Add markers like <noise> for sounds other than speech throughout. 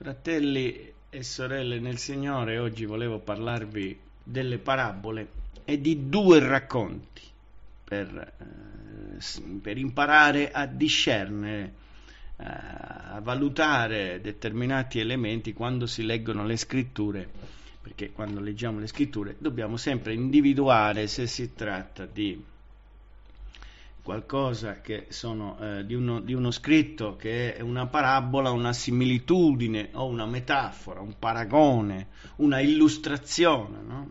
Fratelli e sorelle nel Signore, oggi volevo parlarvi delle parabole e di due racconti per, eh, per imparare a discernere, eh, a valutare determinati elementi quando si leggono le scritture, perché quando leggiamo le scritture dobbiamo sempre individuare se si tratta di qualcosa che sono, eh, di, uno, di, uno, scritto che è una parabola, una similitudine o una metafora, un paragone, una illustrazione, no?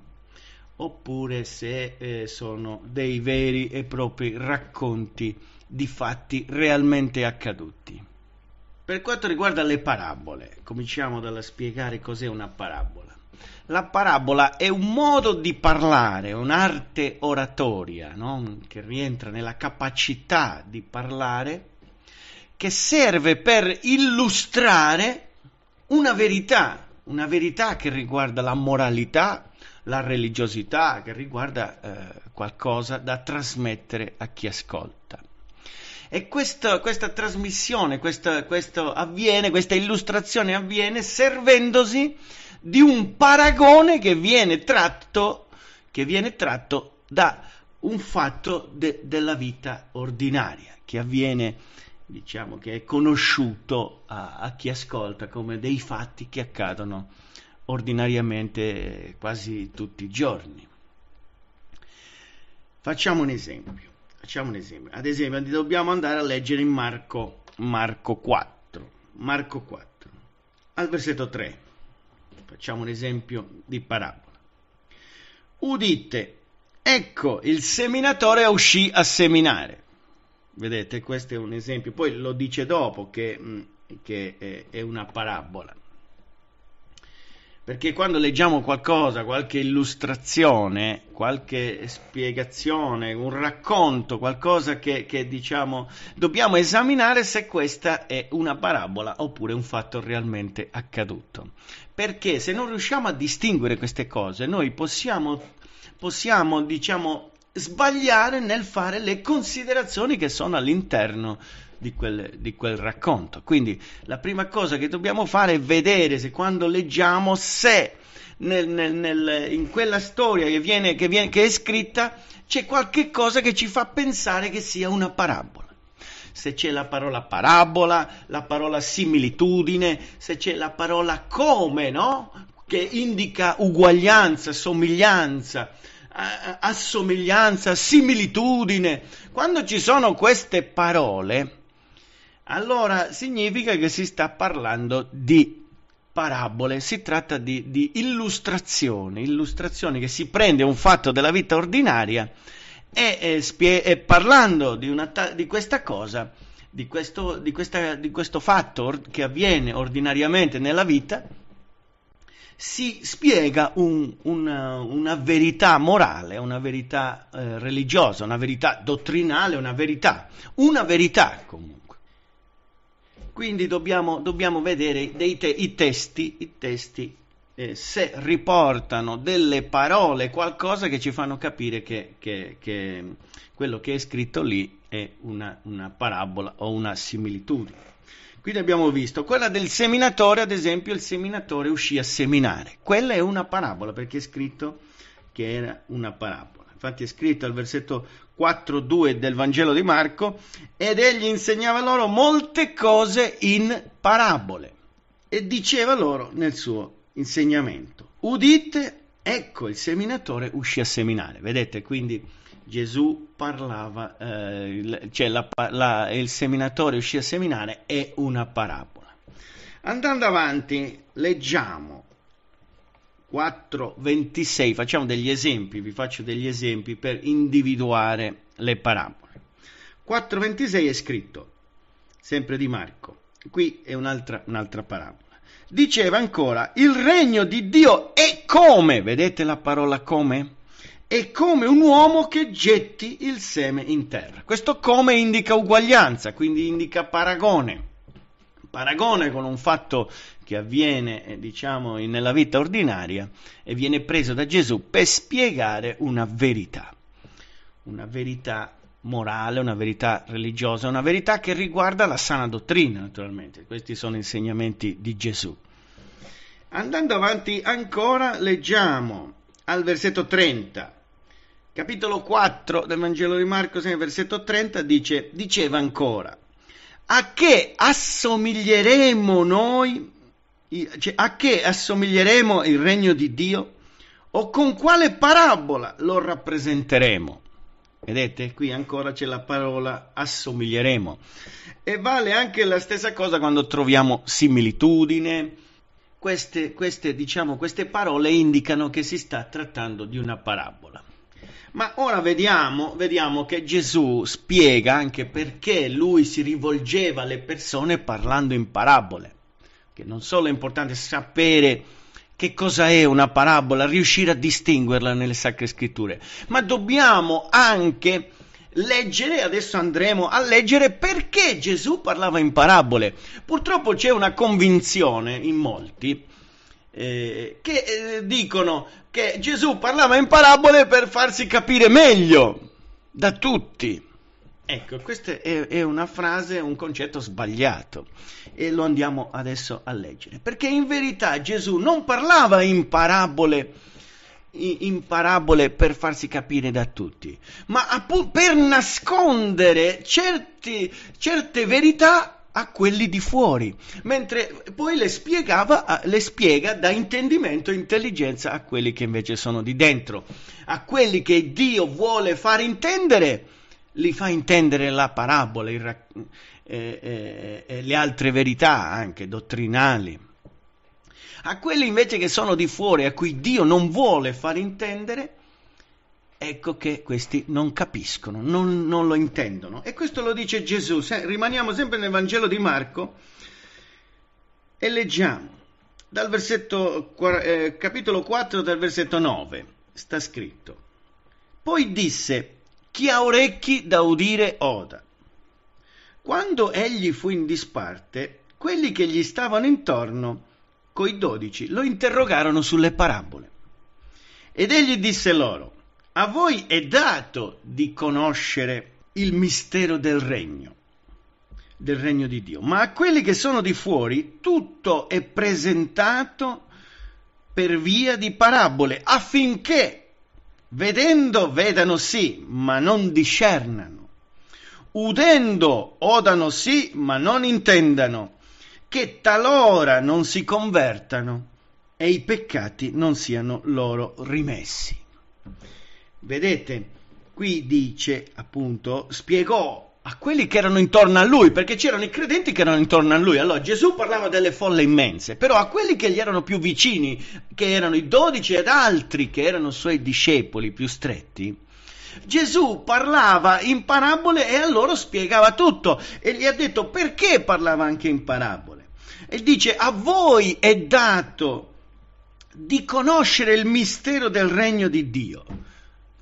oppure se eh, sono dei veri e propri racconti di fatti realmente accaduti. Per quanto riguarda le parabole, cominciamo dalla spiegare cos'è una parabola la parabola è un modo di parlare, un'arte oratoria, no? che rientra nella capacità di parlare, che serve per illustrare una verità, una verità che riguarda la moralità, la religiosità, che riguarda eh, qualcosa da trasmettere a chi ascolta. E questo, questa trasmissione, questo, questo avviene, questa illustrazione avviene servendosi di un paragone che viene tratto, che viene tratto da un fatto de, della vita ordinaria, che avviene, diciamo, che è conosciuto a, a chi ascolta come dei fatti che accadono ordinariamente quasi tutti i giorni. Facciamo un esempio. Facciamo un esempio. Ad esempio, dobbiamo andare a leggere in Marco, Marco 4. Marco 4, al versetto 3. Facciamo un esempio di parabola. Udite, ecco il seminatore uscì a seminare. Vedete, questo è un esempio, poi lo dice dopo che, che è, è una parabola. Perché quando leggiamo qualcosa, qualche illustrazione, qualche spiegazione, un racconto, qualcosa che, che, diciamo, dobbiamo esaminare se questa è una parabola oppure un fatto realmente accaduto perché se non riusciamo a distinguere queste cose, noi possiamo, possiamo diciamo, sbagliare nel fare le considerazioni che sono all'interno di quel, di quel, racconto. Quindi la prima cosa che dobbiamo fare è vedere se quando leggiamo se nel, nel, nel, in quella storia che, viene, che, viene, che è scritta c'è qualche cosa che ci fa pensare che sia una parabola se c'è la parola parabola, la parola similitudine, se c'è la parola come, no? Che indica uguaglianza, somiglianza, assomiglianza, similitudine. Quando ci sono queste parole, allora significa che si sta parlando di parabole, si tratta di, di illustrazioni, illustrazioni che si prende un fatto della vita ordinaria e, eh, e, e eh, parlando di, una, di, questa cosa, di questo, di, questa, di questo fatto che avviene ordinariamente nella vita, si spiega un, una, una, verità morale, una verità eh, religiosa, una verità dottrinale, una verità, una verità comunque. Quindi dobbiamo, dobbiamo vedere te- i testi, i testi eh, se riportano delle parole, qualcosa che ci fanno capire che, che, che quello che è scritto lì è una, una parabola o una similitudine. Quindi abbiamo visto quella del seminatore, ad esempio, il seminatore uscì a seminare. Quella è una parabola perché è scritto che era una parabola. Infatti è scritto al versetto 4.2 del Vangelo di Marco, ed egli insegnava loro molte cose in parabole e diceva loro nel suo insegnamento. Udite, ecco il seminatore uscì a seminare. Vedete, quindi Gesù parlava, eh, cioè la, la, il seminatore uscì a seminare è una parabola. Andando avanti, leggiamo 4.26, facciamo degli esempi, vi faccio degli esempi per individuare le parabole. 4.26 è scritto, sempre di Marco, qui è un'altra, un'altra parabola diceva ancora, il regno di Dio è come, vedete la parola come? È come un uomo che getti il seme in terra. Questo come indica uguaglianza, quindi indica paragone. Paragone con un fatto che avviene, eh, diciamo, nella vita ordinaria e viene preso da Gesù per spiegare una verità. Una verità morale, una verità religiosa, una verità che riguarda la sana dottrina, naturalmente. Questi sono insegnamenti di Gesù. Andando avanti ancora, leggiamo al versetto 30. Capitolo 4 del Vangelo di Marco, nel versetto 30, dice, diceva ancora, a che assomiglieremo noi, cioè, a che assomiglieremo il regno di Dio? O con quale parabola lo rappresenteremo? Vedete, qui ancora c'è la parola assomiglieremo. E vale anche la stessa cosa quando troviamo similitudine. Queste, queste, diciamo, queste parole indicano che si sta trattando di una parabola. Ma ora vediamo, vediamo che Gesù spiega anche perché lui si rivolgeva alle persone parlando in parabole. Che non solo è importante sapere che cosa è una parabola, riuscire a distinguerla nelle sacre scritture, ma dobbiamo anche leggere, adesso andremo a leggere perché Gesù parlava in parabole. Purtroppo c'è una convinzione in molti eh, che eh, dicono che Gesù parlava in parabole per farsi capire meglio da tutti. Ecco, questa è, è una frase, un concetto sbagliato e lo andiamo adesso a leggere. Perché in verità Gesù non parlava in parabole in parabole per farsi capire da tutti, ma appu- per nascondere certi, certe verità a quelli di fuori, mentre poi le, spiegava, le spiega da intendimento e intelligenza a quelli che invece sono di dentro, a quelli che Dio vuole far intendere li fa intendere la parabola, il, eh, eh, eh, le altre verità anche dottrinali. A quelli invece che sono di fuori, a cui Dio non vuole far intendere, ecco che questi non capiscono, non, non lo intendono. E questo lo dice Gesù. Se, rimaniamo sempre nel Vangelo di Marco e leggiamo dal versetto, eh, capitolo 4, dal versetto 9, sta scritto. Poi disse, chi ha orecchi da udire oda. Quando egli fu in disparte, quelli che gli stavano intorno, coi dodici, lo interrogarono sulle parabole. Ed egli disse loro, a voi è dato di conoscere il mistero del regno, del regno di Dio, ma a quelli che sono di fuori tutto è presentato per via di parabole, affinché Vedendo vedano sì, ma non discernano. Udendo odano sì, ma non intendano. Che talora non si convertano e i peccati non siano loro rimessi. Vedete, qui dice appunto, spiegò a quelli che erano intorno a lui, perché c'erano i credenti che erano intorno a lui. Allora Gesù parlava delle folle immense, però a quelli che gli erano più vicini, che erano i dodici ed altri che erano suoi discepoli più stretti, Gesù parlava in parabole e a loro spiegava tutto e gli ha detto perché parlava anche in parabole. E dice a voi è dato di conoscere il mistero del regno di Dio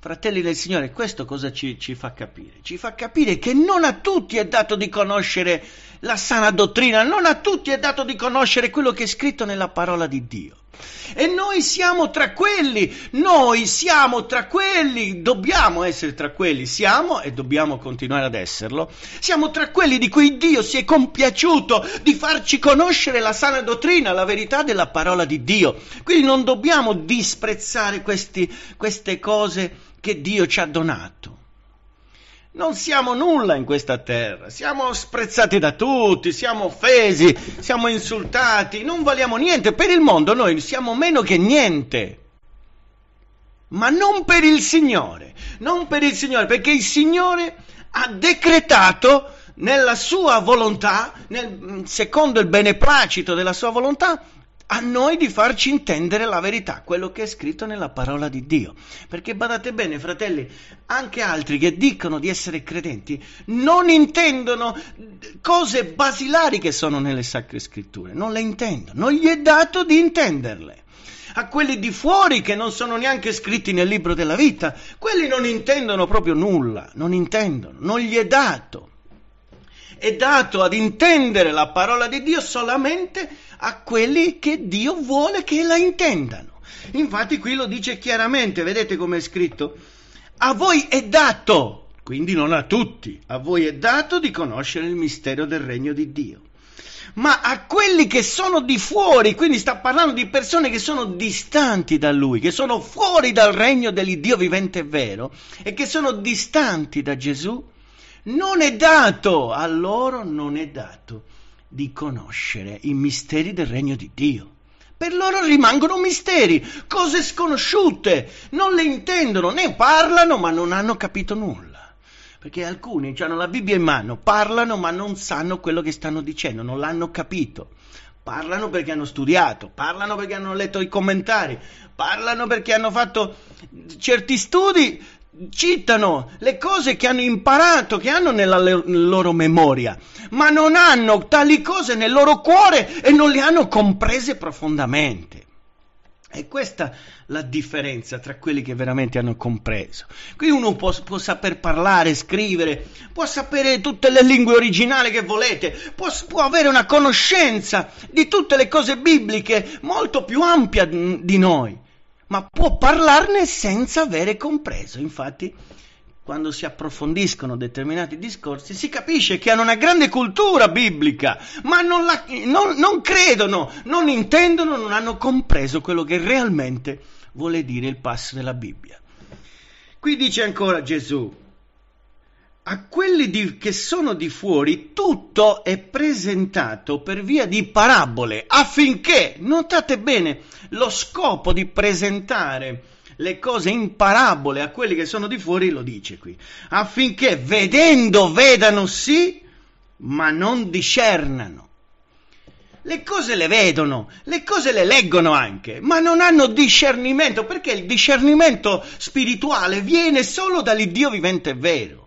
Fratelli del Signore, questo cosa ci, ci fa capire? Ci fa capire che non a tutti è dato di conoscere la sana dottrina non a tutti è dato di conoscere quello che è scritto nella parola di Dio. E noi siamo tra quelli, noi siamo tra quelli, dobbiamo essere tra quelli, siamo e dobbiamo continuare ad esserlo. Siamo tra quelli di cui Dio si è compiaciuto di farci conoscere la sana dottrina, la verità della parola di Dio. Quindi non dobbiamo disprezzare questi, queste cose che Dio ci ha donato. Non siamo nulla in questa terra, siamo sprezzati da tutti, siamo offesi, siamo insultati, non valiamo niente. Per il mondo noi siamo meno che niente. Ma non per il Signore, non per il Signore, perché il Signore ha decretato nella sua volontà, nel, secondo il beneplacito della sua volontà, a noi di farci intendere la verità, quello che è scritto nella parola di Dio. Perché badate bene, fratelli, anche altri che dicono di essere credenti non intendono cose basilari che sono nelle sacre scritture, non le intendono, non gli è dato di intenderle. A quelli di fuori che non sono neanche scritti nel libro della vita, quelli non intendono proprio nulla, non intendono, non gli è dato è dato ad intendere la parola di Dio solamente a quelli che Dio vuole che la intendano. Infatti qui lo dice chiaramente, vedete come è scritto? A voi è dato, quindi non a tutti, a voi è dato di conoscere il mistero del regno di Dio ma a quelli che sono di fuori, quindi sta parlando di persone che sono distanti da lui, che sono fuori dal regno dell'Iddio vivente e vero e che sono distanti da Gesù, non è dato, a loro non è dato di conoscere i misteri del regno di Dio. Per loro rimangono misteri, cose sconosciute, non le intendono, ne parlano ma non hanno capito nulla. Perché alcuni hanno la Bibbia in mano, parlano ma non sanno quello che stanno dicendo, non l'hanno capito. Parlano perché hanno studiato, parlano perché hanno letto i commentari, parlano perché hanno fatto certi studi, citano le cose che hanno imparato, che hanno nella loro memoria, ma non hanno tali cose nel loro cuore e non le hanno comprese profondamente. E questa la differenza tra quelli che veramente hanno compreso. Qui uno può, può saper parlare, scrivere, può sapere tutte le lingue originali che volete, può, può, avere una conoscenza di tutte le cose bibliche molto più ampia di noi ma può parlarne senza avere compreso. Infatti, quando si approfondiscono determinati discorsi, si capisce che hanno una grande cultura biblica, ma non, la, non, non credono, non intendono, non hanno compreso quello che realmente vuole dire il passo della Bibbia. Qui dice ancora Gesù, a quelli di, che sono di fuori tutto è presentato per via di parabole, affinché, notate bene, lo scopo di presentare le cose in parabole a quelli che sono di fuori lo dice qui, affinché vedendo vedano sì, ma non discernano. Le cose le vedono, le cose le leggono anche, ma non hanno discernimento, perché il discernimento spirituale viene solo dall'Iddio vivente e vero.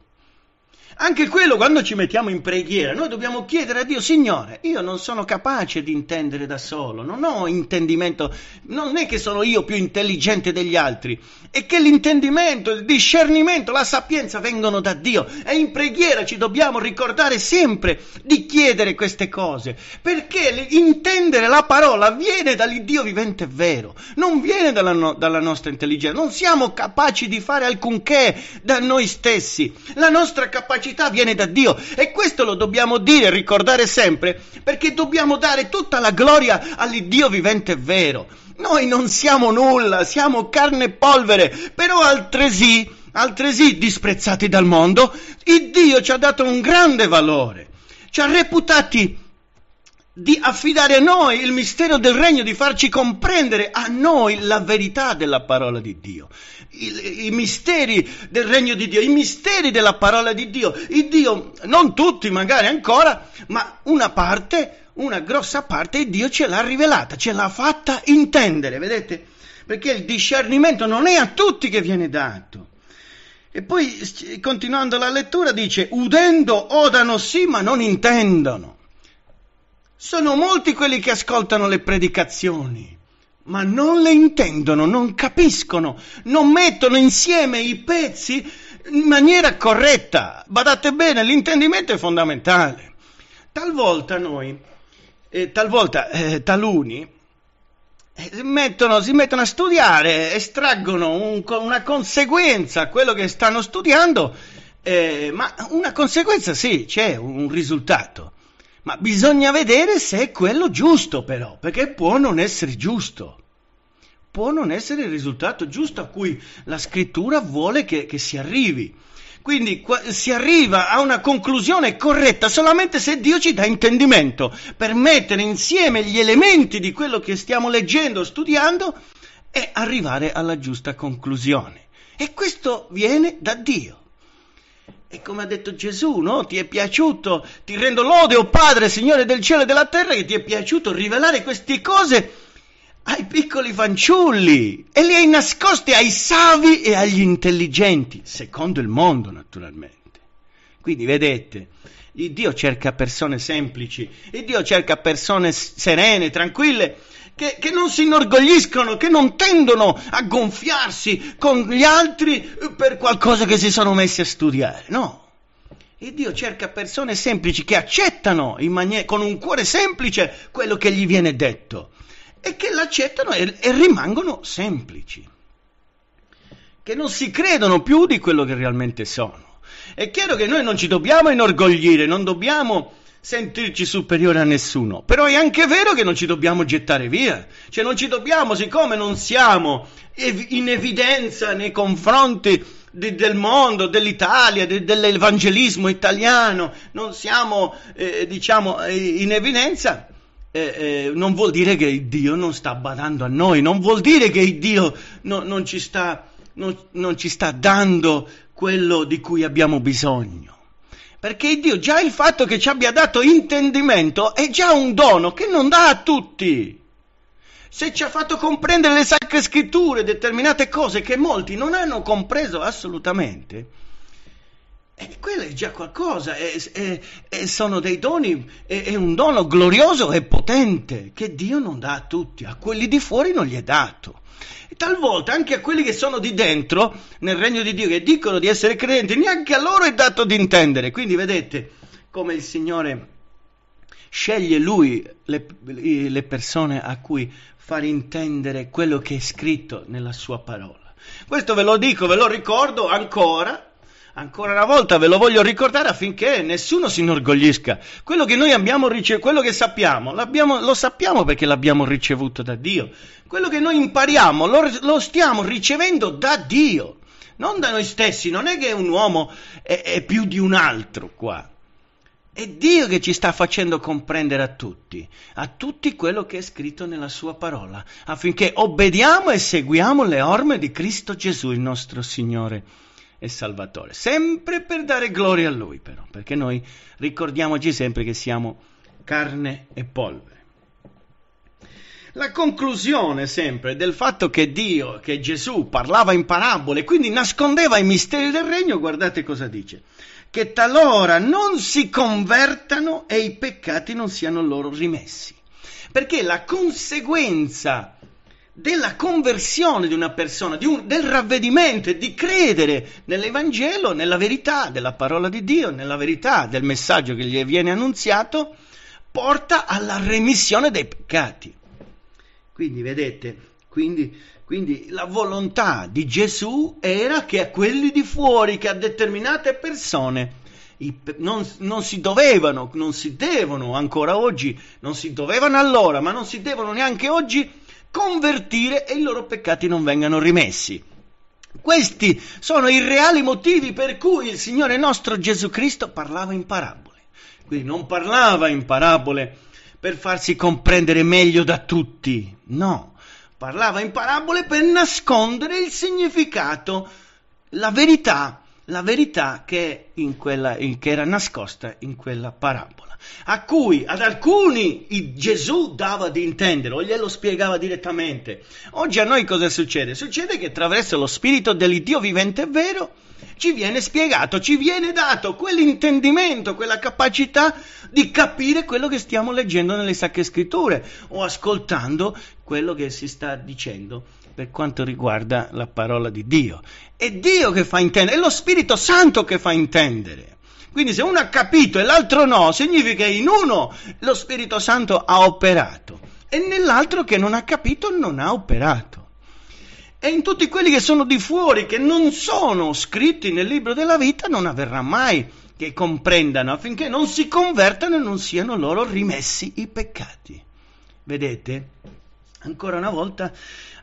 Anche quello quando ci mettiamo in preghiera, noi dobbiamo chiedere a Dio, Signore, io non sono capace di intendere da solo, non ho intendimento, non è che sono io più intelligente degli altri, è che l'intendimento, il discernimento, la sapienza vengono da Dio e in preghiera ci dobbiamo ricordare sempre di chiedere queste cose, perché intendere la parola viene dall'Iddio vivente vero, non viene dalla, no, dalla nostra intelligenza, non siamo capaci di fare alcunché da noi stessi, la nostra capacità capacità viene da Dio e questo lo dobbiamo dire e ricordare sempre perché dobbiamo dare tutta la gloria all'Iddio vivente e vero. Noi non siamo nulla, siamo carne e polvere, però altresì, altresì disprezzati dal mondo, il Dio ci ha dato un grande valore, ci ha reputati di affidare a noi il mistero del regno, di farci comprendere a noi la verità della parola di Dio, I, i, misteri del regno di Dio, i misteri della parola di Dio. Il Dio, non tutti magari ancora, ma una parte, una grossa parte, Dio ce l'ha rivelata, ce l'ha fatta intendere, vedete? Perché il discernimento non è a tutti che viene dato. E poi, continuando la lettura, dice, udendo odano sì, ma non intendono sono molti quelli che ascoltano le predicazioni, ma non le intendono, non capiscono, non mettono insieme i pezzi in maniera corretta. Badate bene, l'intendimento è fondamentale. Talvolta noi, eh, talvolta eh, taluni, eh, Mettono, si mettono a studiare, estraggono un, una conseguenza a quello che stanno studiando, eh, ma una conseguenza sì, c'è un risultato. Ma bisogna vedere se è quello giusto però, perché può non essere giusto. Può non essere il risultato giusto a cui la scrittura vuole che, che si arrivi. Quindi qua, si arriva a una conclusione corretta solamente se Dio ci dà intendimento per mettere insieme gli elementi di quello che stiamo leggendo, studiando e arrivare alla giusta conclusione. E questo viene da Dio. E come ha detto Gesù, no? Ti è piaciuto, ti rendo lode, o oh Padre, Signore del cielo e della terra, che ti è piaciuto rivelare queste cose ai piccoli fanciulli e li hai nascosti ai savi e agli intelligenti, secondo il mondo naturalmente. Quindi vedete, Dio cerca persone semplici, Dio cerca persone serene, tranquille, che, che non si inorgogliscono, che non tendono a gonfiarsi con gli altri per qualcosa che si sono messi a studiare, no. E Dio cerca persone semplici che accettano manie- con un cuore semplice quello che gli viene detto e che l'accettano e, e rimangono semplici, che non si credono più di quello che realmente sono. È chiaro che noi non ci dobbiamo inorgoglire, non dobbiamo sentirci superiore a nessuno. Però è anche vero che non ci dobbiamo gettare via, cioè non ci dobbiamo, siccome non siamo in evidenza nei confronti de, del mondo, dell'Italia, de, dell'evangelismo italiano, non siamo, eh, diciamo, eh, in evidenza. Eh, eh, non vuol dire che Dio non sta badando a noi, non vuol dire che Dio no, non, ci sta, no, non ci sta dando quello di cui abbiamo bisogno. Perché Dio, già il fatto che ci abbia dato intendimento è già un dono che non dà a tutti. Se ci ha fatto comprendere le sacre scritture, determinate cose che molti non hanno compreso assolutamente, e eh, quello è già qualcosa, è, è, è sono dei doni, è, un dono glorioso e potente che Dio non dà a tutti, a quelli di fuori non gli è dato talvolta anche a quelli che sono di dentro nel regno di Dio, che dicono di essere credenti, neanche a loro è dato di intendere. Quindi vedete come il Signore sceglie Lui le, le persone a cui far intendere quello che è scritto nella Sua parola. Questo ve lo dico, ve lo ricordo ancora, Ancora una volta ve lo voglio ricordare affinché nessuno si inorgoglisca. Quello che noi abbiamo ricevuto, quello che sappiamo, lo sappiamo perché l'abbiamo ricevuto da Dio. Quello che noi impariamo, lo, lo, stiamo ricevendo da Dio, non da noi stessi. Non è che un uomo è, è più di un altro qua. È Dio che ci sta facendo comprendere a tutti, a tutti quello che è scritto nella Sua parola, affinché obbediamo e seguiamo le orme di Cristo Gesù, il nostro Signore e Salvatore, sempre per dare gloria a Lui però, perché noi ricordiamoci sempre che siamo carne e polvere. La conclusione sempre del fatto che Dio, che Gesù parlava in parabole, quindi nascondeva i misteri del regno, guardate cosa dice, che talora non si convertano e i peccati non siano loro rimessi. Perché la conseguenza della conversione di una persona, di un, del ravvedimento e di credere nell'Evangelo, nella verità della parola di Dio, nella verità del messaggio che gli viene annunziato, porta alla remissione dei peccati. Quindi vedete, quindi, quindi la volontà di Gesù era che a quelli di fuori, che a determinate persone, non, non, si dovevano, non si devono ancora oggi, non si dovevano allora, ma non si devono neanche oggi convertire e i loro peccati non vengano rimessi. Questi sono i reali motivi per cui il Signore nostro Gesù Cristo parlava in parabole. Quindi non parlava in parabole per farsi comprendere meglio da tutti, no, parlava in parabole per nascondere il significato, la verità, la verità che, quella, che era nascosta in quella parabola a cui ad alcuni Gesù dava di intendere o glielo spiegava direttamente. Oggi a noi cosa succede? Succede che attraverso lo Spirito dell'Iddio vivente e vero ci viene spiegato, ci viene dato quell'intendimento, quella capacità di capire quello che stiamo leggendo nelle Sacre Scritture o ascoltando quello che si sta dicendo per quanto riguarda la parola di Dio. È Dio che fa intendere, è lo Spirito Santo che fa intendere. Quindi se uno ha capito e l'altro no, significa che in uno lo Spirito Santo ha operato e nell'altro che non ha capito non ha operato. E in tutti quelli che sono di fuori, che non sono scritti nel libro della vita, non avverrà mai che comprendano affinché non si convertano e non siano loro rimessi i peccati. Vedete? Ancora una volta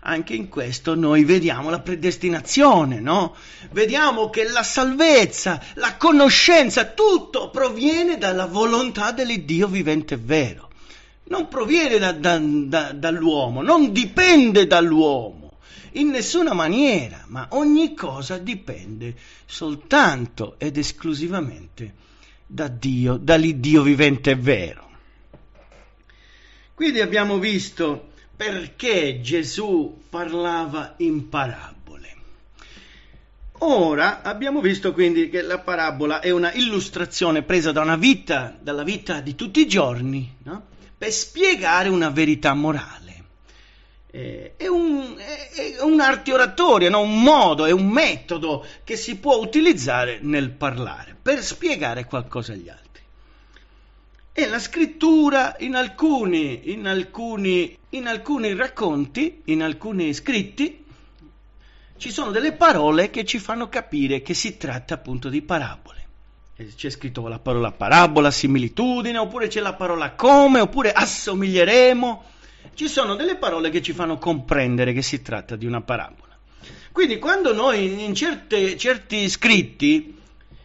anche in questo noi vediamo la predestinazione, no? Vediamo che la salvezza, la conoscenza, tutto proviene dalla volontà dell'Iddio vivente e vero. Non proviene da, da, da, dall'uomo, non dipende dall'uomo, in nessuna maniera, ma ogni cosa dipende soltanto ed esclusivamente da Dio, dall'Iddio vivente e vero. Quindi abbiamo visto perché Gesù parlava in parabole. Ora abbiamo visto quindi che la parabola è una illustrazione presa da una vita, dalla vita di tutti i giorni, no? per spiegare una verità morale. Eh, è, un, è, è, un'arte oratoria, no? un modo, è un metodo che si può utilizzare nel parlare, per spiegare qualcosa agli altri e la scrittura in alcuni, in alcuni, in alcuni racconti, in alcuni scritti, ci sono delle parole che ci fanno capire che si tratta appunto di parabole. C'è scritto la parola parabola, similitudine, oppure c'è la parola come, oppure assomiglieremo. Ci sono delle parole che ci fanno comprendere che si tratta di una parabola. Quindi quando noi in certe, certi scritti,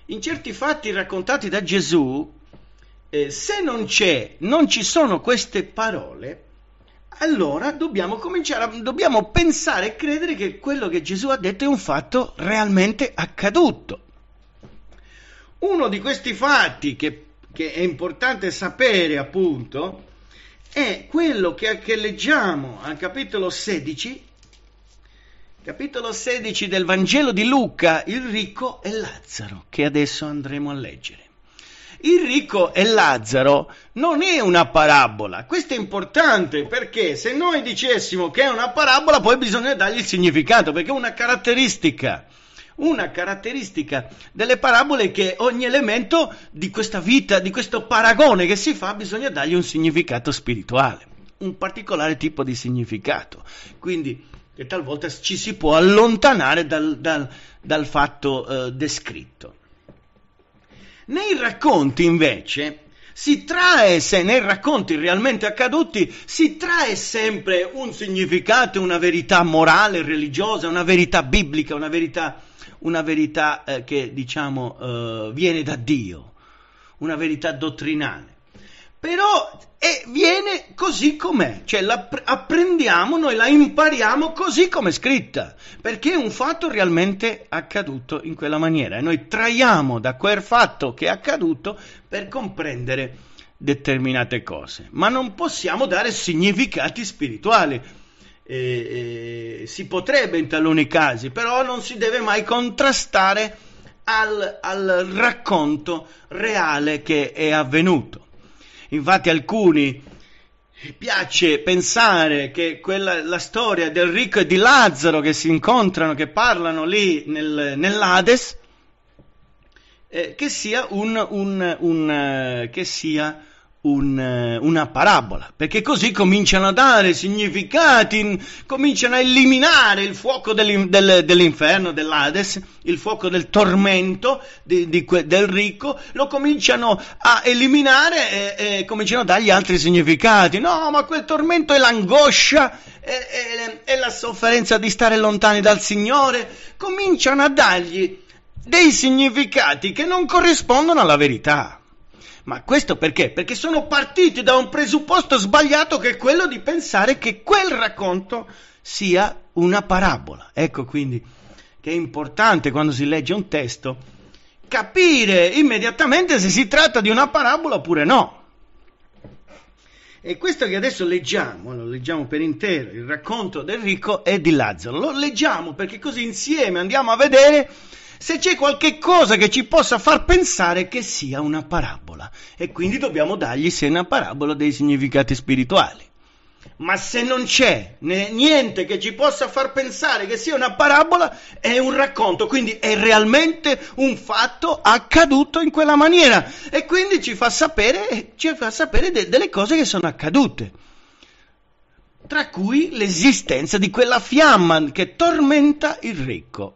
in certi fatti raccontati da Gesù, eh, se non c'è, non ci sono queste parole, allora dobbiamo cominciare, a, dobbiamo pensare e credere che quello che Gesù ha detto è un fatto realmente accaduto. Uno di questi fatti che, che è importante sapere, appunto, è quello che, che leggiamo al capitolo 16, capitolo 16 del Vangelo di Luca, il ricco e Lazzaro, che adesso andremo a leggere. Il ricco e Lazzaro non è una parabola. Questo è importante perché se noi dicessimo che è una parabola, poi bisogna dargli il significato, perché è una caratteristica una caratteristica delle parabole è che ogni elemento di questa vita, di questo paragone che si fa, bisogna dargli un significato spirituale, un particolare tipo di significato. Quindi che talvolta ci si può allontanare dal, dal, dal fatto eh, descritto. Nei racconti invece si trae, se nei racconti realmente accaduti, si trae sempre un significato, una verità morale, religiosa, una verità biblica, una verità, una verità eh, che diciamo eh, viene da Dio, una verità dottrinale però è, viene così com'è, cioè la apprendiamo, noi la impariamo così com'è scritta, perché è un fatto realmente accaduto in quella maniera e noi traiamo da quel fatto che è accaduto per comprendere determinate cose, ma non possiamo dare significati spirituali. Eh, eh, si potrebbe in taluni casi, però non si deve mai contrastare al, al racconto reale che è avvenuto. Infatti alcuni piace pensare che quella, la storia del ricco e di Lazzaro che si incontrano, che parlano lì nel, nell'Ades, eh, che sia un, un, un eh, che sia un, eh, una parabola, perché così cominciano a dare significati, cominciano a eliminare il fuoco dell'in, del, dell'inferno, dell'Ades, il fuoco del tormento di, di, del ricco, lo cominciano a eliminare e, e, cominciano a dargli altri significati. No, ma quel tormento è l'angoscia, è, è, è la sofferenza di stare lontani dal Signore, cominciano a dargli dei significati che non corrispondono alla verità. Ma questo perché? Perché sono partiti da un presupposto sbagliato che è quello di pensare che quel racconto sia una parabola. Ecco quindi che è importante quando si legge un testo capire immediatamente se si tratta di una parabola oppure no. E questo che adesso leggiamo, lo leggiamo per intero, il racconto del ricco e di Lazzaro, lo leggiamo perché così insieme andiamo a vedere se c'è qualche cosa che ci possa far pensare che sia una parabola e quindi dobbiamo dargli se è una parabola dei significati spirituali. Ma se non c'è niente che ci possa far pensare che sia una parabola, è un racconto, quindi è realmente un fatto accaduto in quella maniera e quindi ci fa sapere, ci fa sapere de- delle cose che sono accadute, tra cui l'esistenza di quella fiamma che tormenta il ricco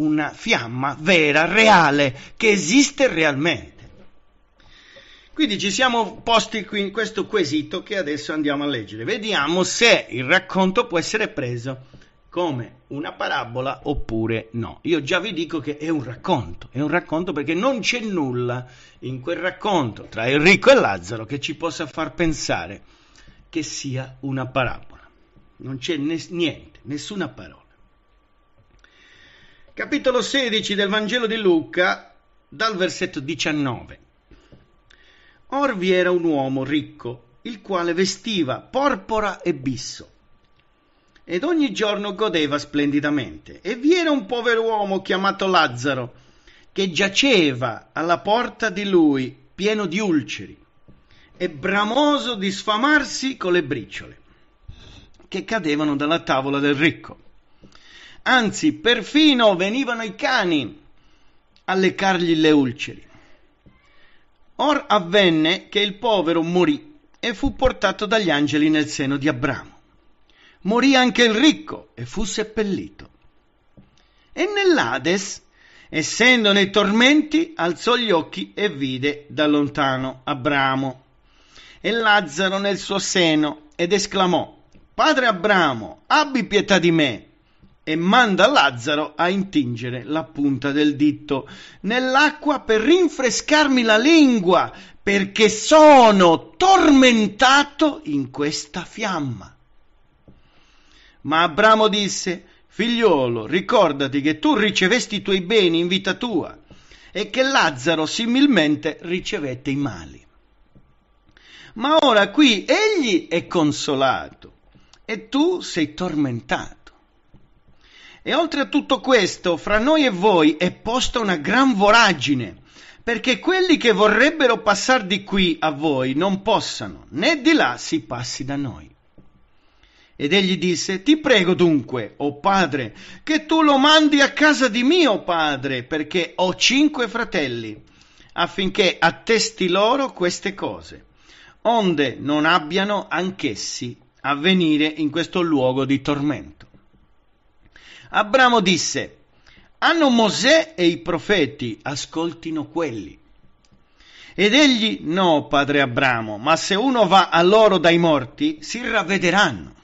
una fiamma vera, reale, che esiste realmente. Quindi ci siamo posti qui in questo quesito che adesso andiamo a leggere. Vediamo se il racconto può essere preso come una parabola oppure no. Io già vi dico che è un racconto, è un racconto perché non c'è nulla in quel racconto tra Enrico e Lazzaro che ci possa far pensare che sia una parabola. Non c'è ne- niente, nessuna parola. Capitolo 16 del Vangelo di Luca, dal versetto 19. Or vi era un uomo ricco, il quale vestiva porpora e bisso, ed ogni giorno godeva splendidamente. E vi era un povero uomo chiamato Lazzaro, che giaceva alla porta di lui, pieno di ulceri, e bramoso di sfamarsi con le briciole, che cadevano dalla tavola del ricco anzi perfino venivano i cani a leccargli le ulceri. Or avvenne che il povero morì e fu portato dagli angeli nel seno di Abramo. Morì anche il ricco e fu seppellito. E nell'Ades, essendo nei tormenti, alzò gli occhi e vide da lontano Abramo e Lazzaro nel suo seno ed esclamò, Padre Abramo, abbi pietà di me e manda Lazzaro a intingere la punta del dito nell'acqua per rinfrescarmi la lingua, perché sono tormentato in questa fiamma. Ma Abramo disse, figliuolo, ricordati che tu ricevesti i tuoi beni in vita tua e che Lazzaro similmente ricevette i mali. Ma ora qui egli è consolato e tu sei tormentato. E oltre a tutto questo, fra noi e voi è posta una gran voragine, perché quelli che vorrebbero passare di qui a voi non possano, né di là si passi da noi. Ed egli disse, ti prego dunque, o oh padre, che tu lo mandi a casa di mio padre, perché ho cinque fratelli, affinché attesti loro queste cose, onde non abbiano anch'essi a venire in questo luogo di tormento. Abramo disse, hanno Mosè e i profeti, ascoltino quelli. Ed egli, no, padre Abramo, ma se uno va a loro dai morti, si ravvederanno.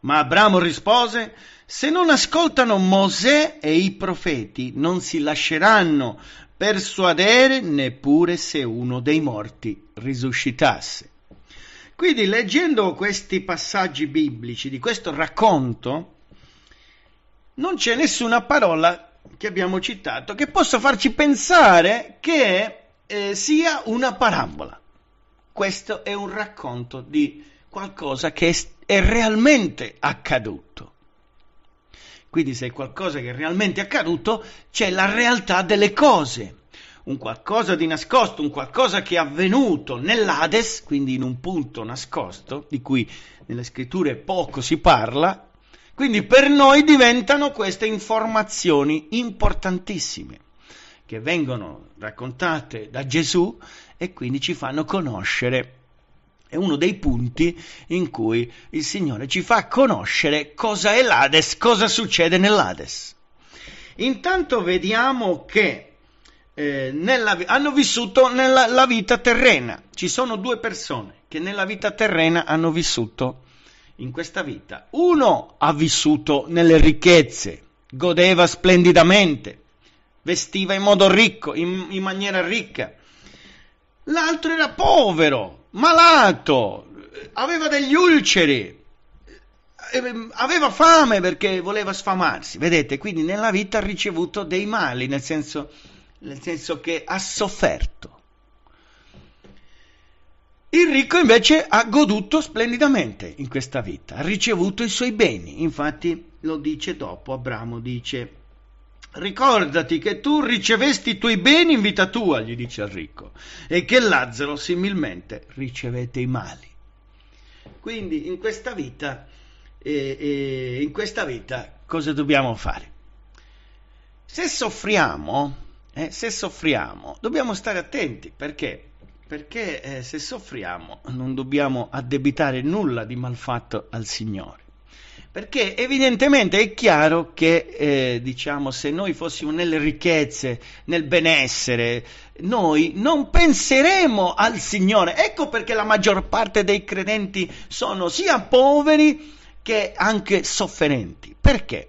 Ma Abramo rispose, se non ascoltano Mosè e i profeti, non si lasceranno persuadere neppure se uno dei morti risuscitasse. Quindi leggendo questi passaggi biblici di questo racconto, non c'è nessuna parola che abbiamo citato che possa farci pensare che eh, sia una parabola. Questo è un racconto di qualcosa che è, è realmente accaduto. Quindi se è qualcosa che è realmente accaduto, c'è la realtà delle cose un qualcosa di nascosto, un qualcosa che è avvenuto nell'Ades, quindi in un punto nascosto, di cui nelle scritture poco si parla, quindi per noi diventano queste informazioni importantissime che vengono raccontate da Gesù e quindi ci fanno conoscere. È uno dei punti in cui il Signore ci fa conoscere cosa è l'Ades, cosa succede nell'Ades. Intanto vediamo che eh, nella, hanno vissuto nella vita terrena. Ci sono due persone che nella vita terrena hanno vissuto in questa vita. Uno ha vissuto nelle ricchezze, godeva splendidamente, vestiva in modo ricco, in, in maniera ricca. L'altro era povero, malato, aveva degli ulceri, eh, ehm, aveva fame perché voleva sfamarsi. Vedete, quindi nella vita ha ricevuto dei mali, nel senso, nel senso che ha sofferto. Il ricco invece ha goduto splendidamente in questa vita, ha ricevuto i suoi beni, infatti lo dice dopo, Abramo dice, ricordati che tu ricevesti i tuoi beni in vita tua, gli dice al ricco, e che Lazzaro similmente ricevete i mali. Quindi in questa vita, eh, eh, in questa vita cosa dobbiamo fare? Se soffriamo, eh, se soffriamo, dobbiamo stare attenti perché perché eh, se soffriamo non dobbiamo addebitare nulla di malfatto al Signore. Perché evidentemente è chiaro che, eh, diciamo, se noi fossimo nelle ricchezze, nel benessere, noi non penseremo al Signore. Ecco perché la maggior parte dei credenti sono sia poveri che anche sofferenti. Perché?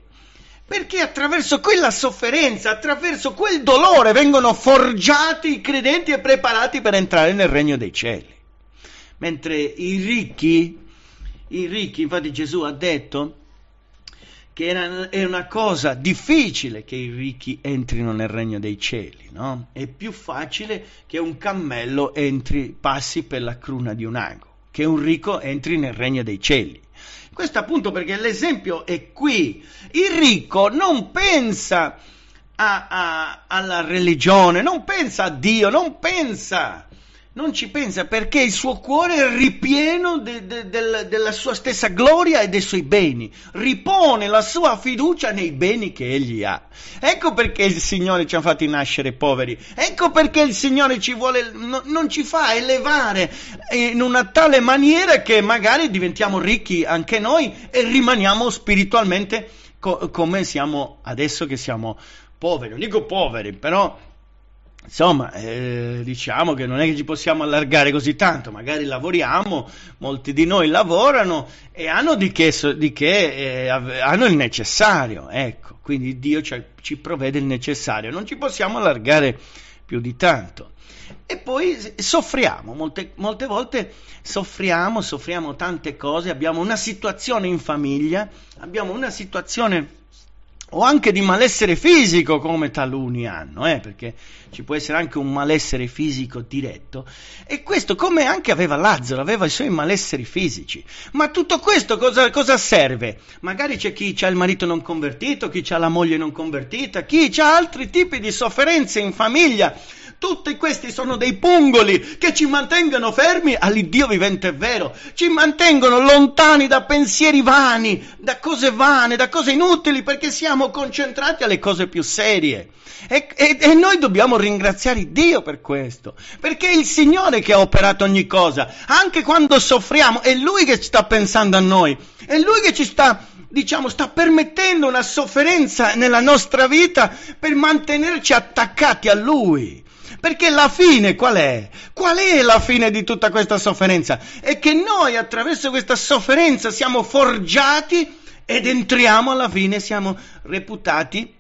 Perché attraverso quella sofferenza, attraverso quel dolore vengono forgiati i credenti e preparati per entrare nel regno dei cieli. Mentre i ricchi, i ricchi, infatti Gesù ha detto che era, è una cosa difficile che i ricchi entrino nel regno dei cieli, no? È più facile che un cammello entri, passi per la cruna di un ago, che un ricco entri nel regno dei cieli. Questo appunto perché l'esempio è qui. Il ricco non pensa a, a, alla religione, non pensa a Dio, non pensa non ci pensa perché il suo cuore è ripieno de, de, de, della sua stessa gloria e dei suoi beni, ripone la sua fiducia nei beni che egli ha. Ecco perché il Signore ci ha fatti nascere poveri, ecco perché il Signore ci vuole, no, non ci fa elevare in una tale maniera che magari diventiamo ricchi anche noi e rimaniamo spiritualmente co- come siamo adesso che siamo poveri. Non dico poveri, però Insomma, eh, diciamo che non è che ci possiamo allargare così tanto, magari lavoriamo, molti di noi lavorano e hanno, di che, di che, eh, hanno il necessario, ecco, quindi Dio ci, ci provvede il necessario, non ci possiamo allargare più di tanto. E poi soffriamo, molte, molte volte soffriamo, soffriamo tante cose, abbiamo una situazione in famiglia, abbiamo una situazione o anche di malessere fisico come taluni hanno, eh, perché ci può essere anche un malessere fisico diretto, e questo come anche aveva Lazzaro, aveva i suoi malesseri fisici. Ma tutto questo cosa, cosa serve? Magari c'è chi ha il marito non convertito, chi ha la moglie non convertita, chi ha altri tipi di sofferenze in famiglia tutti questi sono dei pungoli che ci mantengono fermi all'Iddio vivente e vero, ci mantengono lontani da pensieri vani, da cose vane, da cose inutili, perché siamo concentrati alle cose più serie. E, e, e noi dobbiamo ringraziare Dio per questo, perché è il Signore che ha operato ogni cosa, anche quando soffriamo, è Lui che sta pensando a noi, è Lui che ci sta diciamo, sta permettendo una sofferenza nella nostra vita per mantenerci attaccati a Lui. Perché la fine qual è? Qual è la fine di tutta questa sofferenza? È che noi attraverso questa sofferenza siamo forgiati ed entriamo alla fine, siamo reputati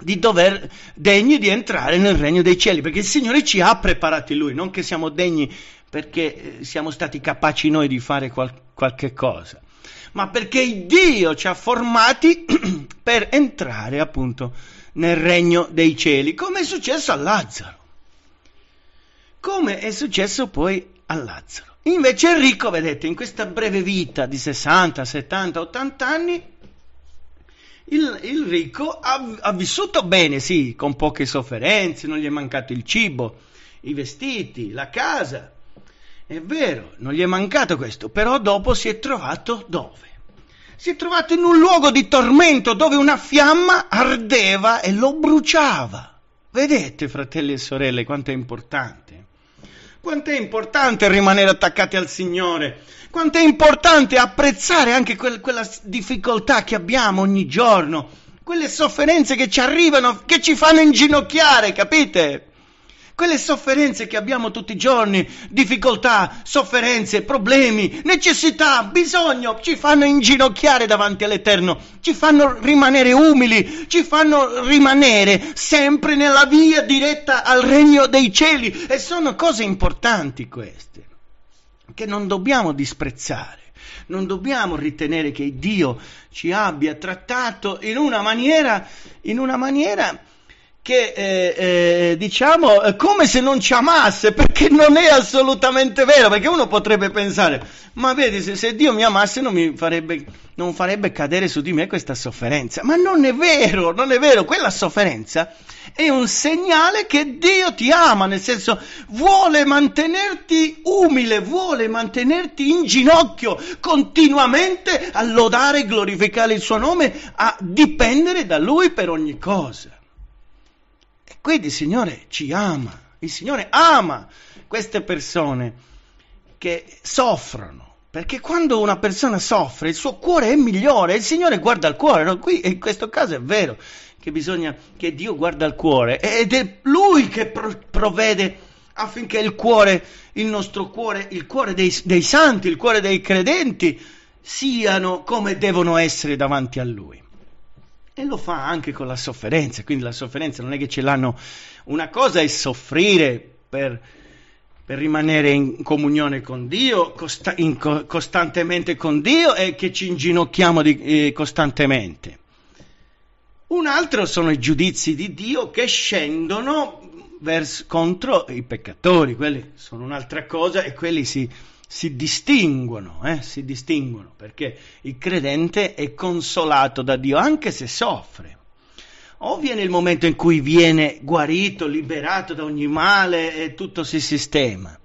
di dover degni di entrare nel regno dei cieli, perché il Signore ci ha preparati Lui, non che siamo degni perché eh, siamo stati capaci noi di fare qual- qualche cosa, ma perché Dio ci ha formati <clears throat> per entrare appunto nel regno dei cieli, come è successo a Lazzaro come è successo poi a Lazzaro. Invece Enrico, vedete, in questa breve vita di 60, 70, 80 anni, il, il ricco ha, ha, vissuto bene, sì, con poche sofferenze, non gli è mancato il cibo, i vestiti, la casa. È vero, non gli è mancato questo, però dopo si è trovato dove? Si è trovato in un luogo di tormento dove una fiamma ardeva e lo bruciava. Vedete, fratelli e sorelle, quanto è importante. Quanto è importante rimanere attaccati al Signore? Quanto è importante apprezzare anche quel, quella difficoltà che abbiamo ogni giorno, quelle sofferenze che ci arrivano, che ci fanno inginocchiare, capite? quelle sofferenze che abbiamo tutti i giorni, difficoltà, sofferenze, problemi, necessità, bisogno, ci fanno inginocchiare davanti all'Eterno, ci fanno rimanere umili, ci fanno rimanere sempre nella via diretta al regno dei cieli e sono cose importanti queste che non dobbiamo disprezzare. Non dobbiamo ritenere che Dio ci abbia trattato in una maniera, in una maniera che eh, eh, diciamo eh, come se non ci amasse, perché non è assolutamente vero, perché uno potrebbe pensare, ma vedi, se, se Dio mi amasse non mi farebbe, non farebbe cadere su di me questa sofferenza, ma non è vero, non è vero, quella sofferenza è un segnale che Dio ti ama, nel senso vuole mantenerti umile, vuole mantenerti in ginocchio continuamente a lodare, e glorificare il suo nome, a dipendere da Lui per ogni cosa. Quindi il Signore ci ama, il Signore ama queste persone che soffrono. Perché quando una persona soffre il suo cuore è migliore, il Signore guarda il cuore, no? qui in questo caso è vero che bisogna che Dio guarda il cuore ed è Lui che provvede affinché il cuore, il nostro cuore, il cuore dei, dei santi, il cuore dei credenti siano come devono essere davanti a Lui e lo fa anche con la sofferenza, quindi la sofferenza non è che ce l'hanno. Una cosa è soffrire per, per rimanere in comunione con Dio, costa, in, costantemente con Dio e che ci inginocchiamo di, eh, costantemente. Un altro sono i giudizi di Dio che scendono verso, contro i peccatori, quelli sono un'altra cosa e quelli si si distinguono, eh? si distinguono perché il credente è consolato da Dio anche se soffre. O viene il momento in cui viene guarito, liberato da ogni male e tutto si sistema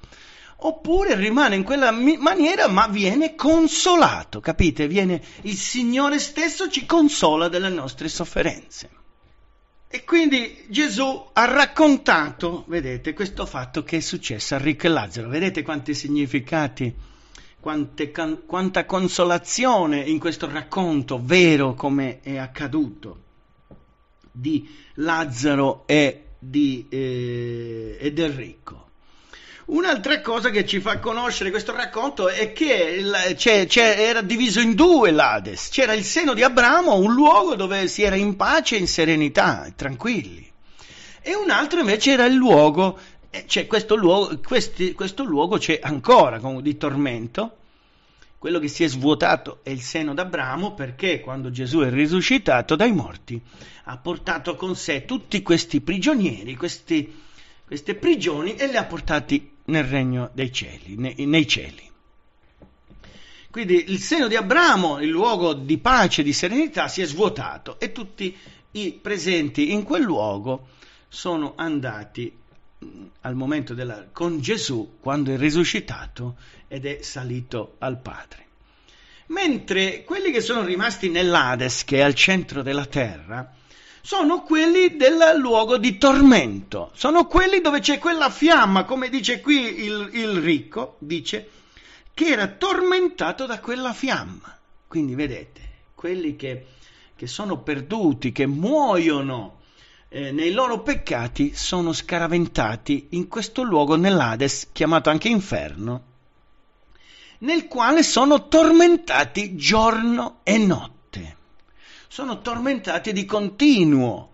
oppure rimane in quella maniera ma viene consolato, capite? Viene, il Signore stesso ci consola delle nostre sofferenze. E quindi Gesù ha raccontato, vedete, questo fatto che è successo a Ricco e Lazzaro. Vedete quanti significati, quante, can, quanta consolazione in questo racconto vero come è accaduto di Lazzaro e, di, eh, e del ricco. Un'altra cosa che ci fa conoscere questo racconto è che c'è, c'è, era diviso in due l'Ades, c'era il seno di Abramo, un luogo dove si era in pace, in serenità, tranquilli, e un altro invece era il luogo, cioè questo, luogo questi, questo luogo c'è ancora come di tormento, quello che si è svuotato è il seno d'Abramo perché quando Gesù è risuscitato dai morti ha portato con sé tutti questi prigionieri, questi, queste prigioni e le ha portati nel regno dei cieli, nei, nei cieli. Quindi il seno di Abramo, il luogo di pace, e di serenità, si è svuotato e tutti i presenti in quel luogo sono andati mm, al momento della, con Gesù quando è risuscitato ed è salito al Padre. Mentre quelli che sono rimasti nell'Ades, che è al centro della terra, sono quelli del luogo di tormento, sono quelli dove c'è quella fiamma, come dice qui il, il ricco, dice, che era tormentato da quella fiamma. Quindi vedete, quelli che, che sono perduti, che muoiono eh, nei loro peccati, sono scaraventati in questo luogo nell'Ades, chiamato anche inferno, nel quale sono tormentati giorno e notte sono tormentati di continuo,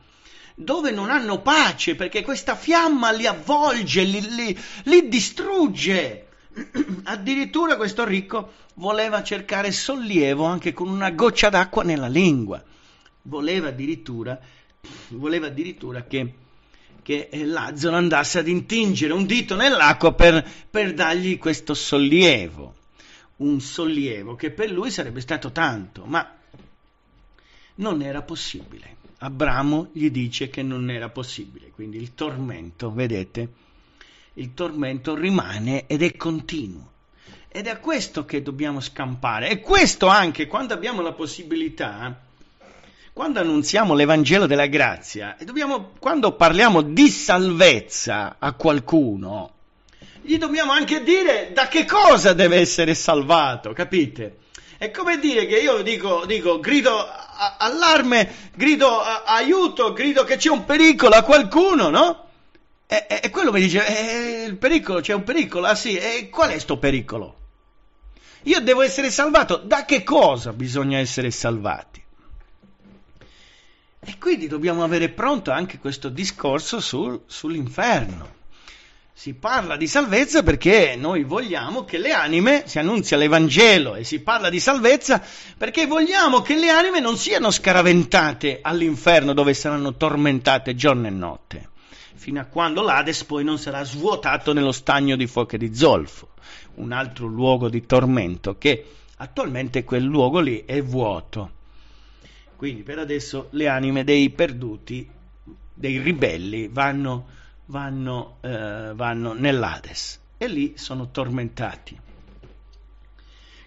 dove non hanno pace perché questa fiamma li avvolge, li, li, li distrugge. <clears throat> Addirittura questo ricco voleva cercare sollievo anche con una goccia d'acqua nella lingua. Voleva addirittura, voleva addirittura che, che eh, Lazzaro andasse ad intingere un dito nell'acqua per, per dargli questo sollievo. Un sollievo che per lui sarebbe stato tanto, ma non era possibile. Abramo gli dice che non era possibile, quindi il tormento, vedete, il tormento rimane ed è continuo. Ed è a questo che dobbiamo scampare. E questo anche quando abbiamo la possibilità, quando annunziamo l'Evangelo della grazia, e dobbiamo, quando parliamo di salvezza a qualcuno, gli dobbiamo anche dire da che cosa deve essere salvato, capite? È come dire che io dico, dico grido allarme, grido a, aiuto, grido che c'è un pericolo a qualcuno, no? E, e, e quello mi dice, eh, il pericolo, c'è un pericolo, ah sì, e qual è sto pericolo? Io devo essere salvato, da che cosa bisogna essere salvati? E quindi dobbiamo avere pronto anche questo discorso sul, sull'inferno. Si parla di salvezza perché noi vogliamo che le anime, si annunzia l'Evangelo e si parla di salvezza perché vogliamo che le anime non siano scaraventate all'inferno dove saranno tormentate giorno e notte, fino a quando l'Ades poi non sarà svuotato nello stagno di fuoco di zolfo, un altro luogo di tormento che attualmente quel luogo lì è vuoto. Quindi per adesso le anime dei perduti, dei ribelli, vanno vanno, eh, vanno nell'Ades e lì sono tormentati.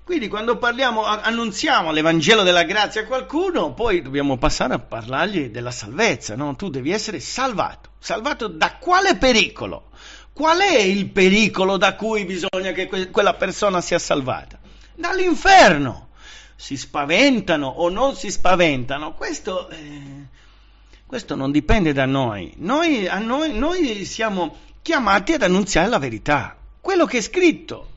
Quindi quando parliamo, annunziamo l'Evangelo della grazia a qualcuno, poi dobbiamo passare a parlargli della salvezza, no? Tu devi essere salvato. Salvato da quale pericolo? Qual è il pericolo da cui bisogna che que- quella persona sia salvata? Dall'inferno. Si spaventano o non si spaventano? Questo eh, questo non dipende da noi. Noi, noi, noi siamo chiamati ad annunziare la verità, quello che è scritto.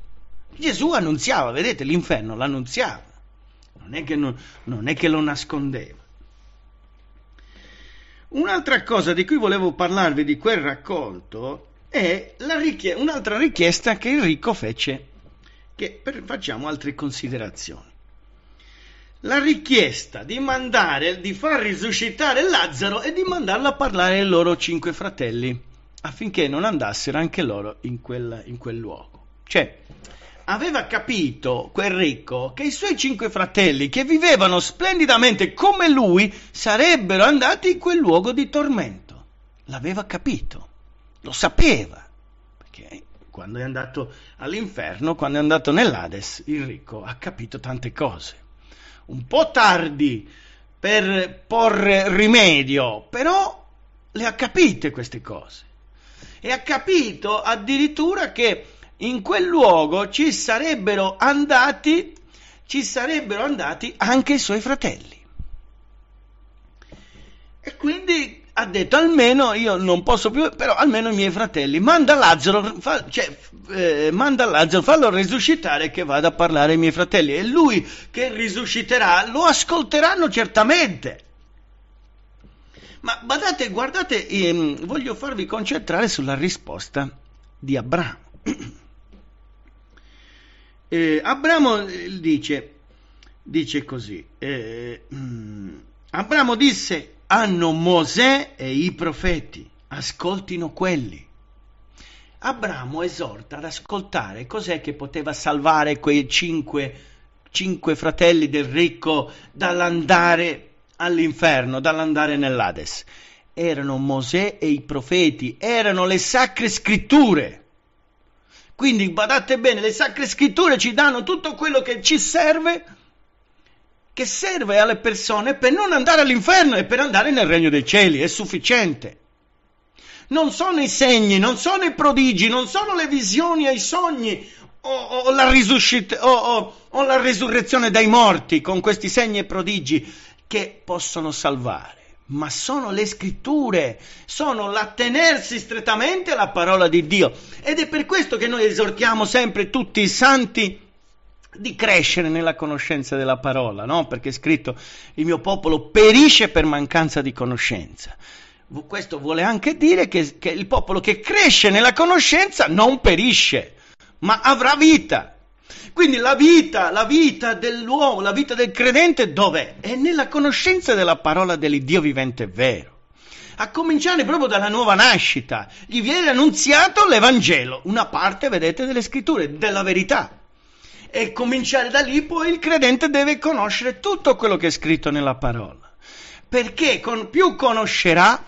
Gesù annunziava, vedete, l'inferno l'annunziava, non è che, non, non è che lo nascondeva. Un'altra cosa di cui volevo parlarvi di quel raccolto è richie- un'altra richiesta che il ricco fece, che per- facciamo altre considerazioni la richiesta di mandare, di far risuscitare Lazzaro e di mandarlo a parlare ai loro cinque fratelli affinché non andassero anche loro in quel, in quel luogo. Cioè, aveva capito quel ricco che i suoi cinque fratelli, che vivevano splendidamente come lui, sarebbero andati in quel luogo di tormento. L'aveva capito, lo sapeva, perché quando è andato all'inferno, quando è andato nell'Ades, il ricco ha capito tante cose un po' tardi per porre rimedio, però le ha capite queste cose e ha capito addirittura che in quel luogo ci sarebbero andati, ci sarebbero andati anche i suoi fratelli. E quindi ha detto almeno io non posso più, però almeno i miei fratelli, manda Lazzaro, fa, cioè, eh, manda Lazzaro, fallo risuscitare che vada a parlare ai miei fratelli. E lui che risusciterà lo ascolteranno certamente. Ma badate, guardate, ehm, voglio farvi concentrare sulla risposta di Abramo. <clears throat> eh, Abramo eh, dice, dice così, eh, mm, Abramo disse hanno Mosè e i profeti, ascoltino quelli. Abramo esorta ad ascoltare cos'è che poteva salvare quei cinque, cinque fratelli del ricco dall'andare all'inferno, dall'andare nell'Ades. Erano Mosè e i profeti, erano le sacre scritture. Quindi badate bene, le sacre scritture ci danno tutto quello che ci serve che serve alle persone per non andare all'inferno e per andare nel regno dei cieli, è sufficiente. Non sono i segni, non sono i prodigi, non sono le visioni e i sogni o, o, la risuscit- o, o la risurrezione dai morti con questi segni e prodigi che possono salvare ma sono le scritture, sono l'attenersi strettamente alla parola di Dio. Ed è per questo che noi esortiamo sempre tutti i santi di crescere nella conoscenza della parola, no? Perché è scritto il mio popolo perisce per mancanza di conoscenza. Questo vuole anche dire che, che il popolo che cresce nella conoscenza non perisce, ma avrà vita. Quindi la vita, la vita dell'uomo, la vita del credente dov'è? È nella conoscenza della parola dell'Iddio vivente vero. A cominciare proprio dalla nuova nascita, gli viene annunziato l'Evangelo, una parte, vedete, delle scritture, della verità e cominciare da lì poi il credente deve conoscere tutto quello che è scritto nella parola, perché con, più conoscerà,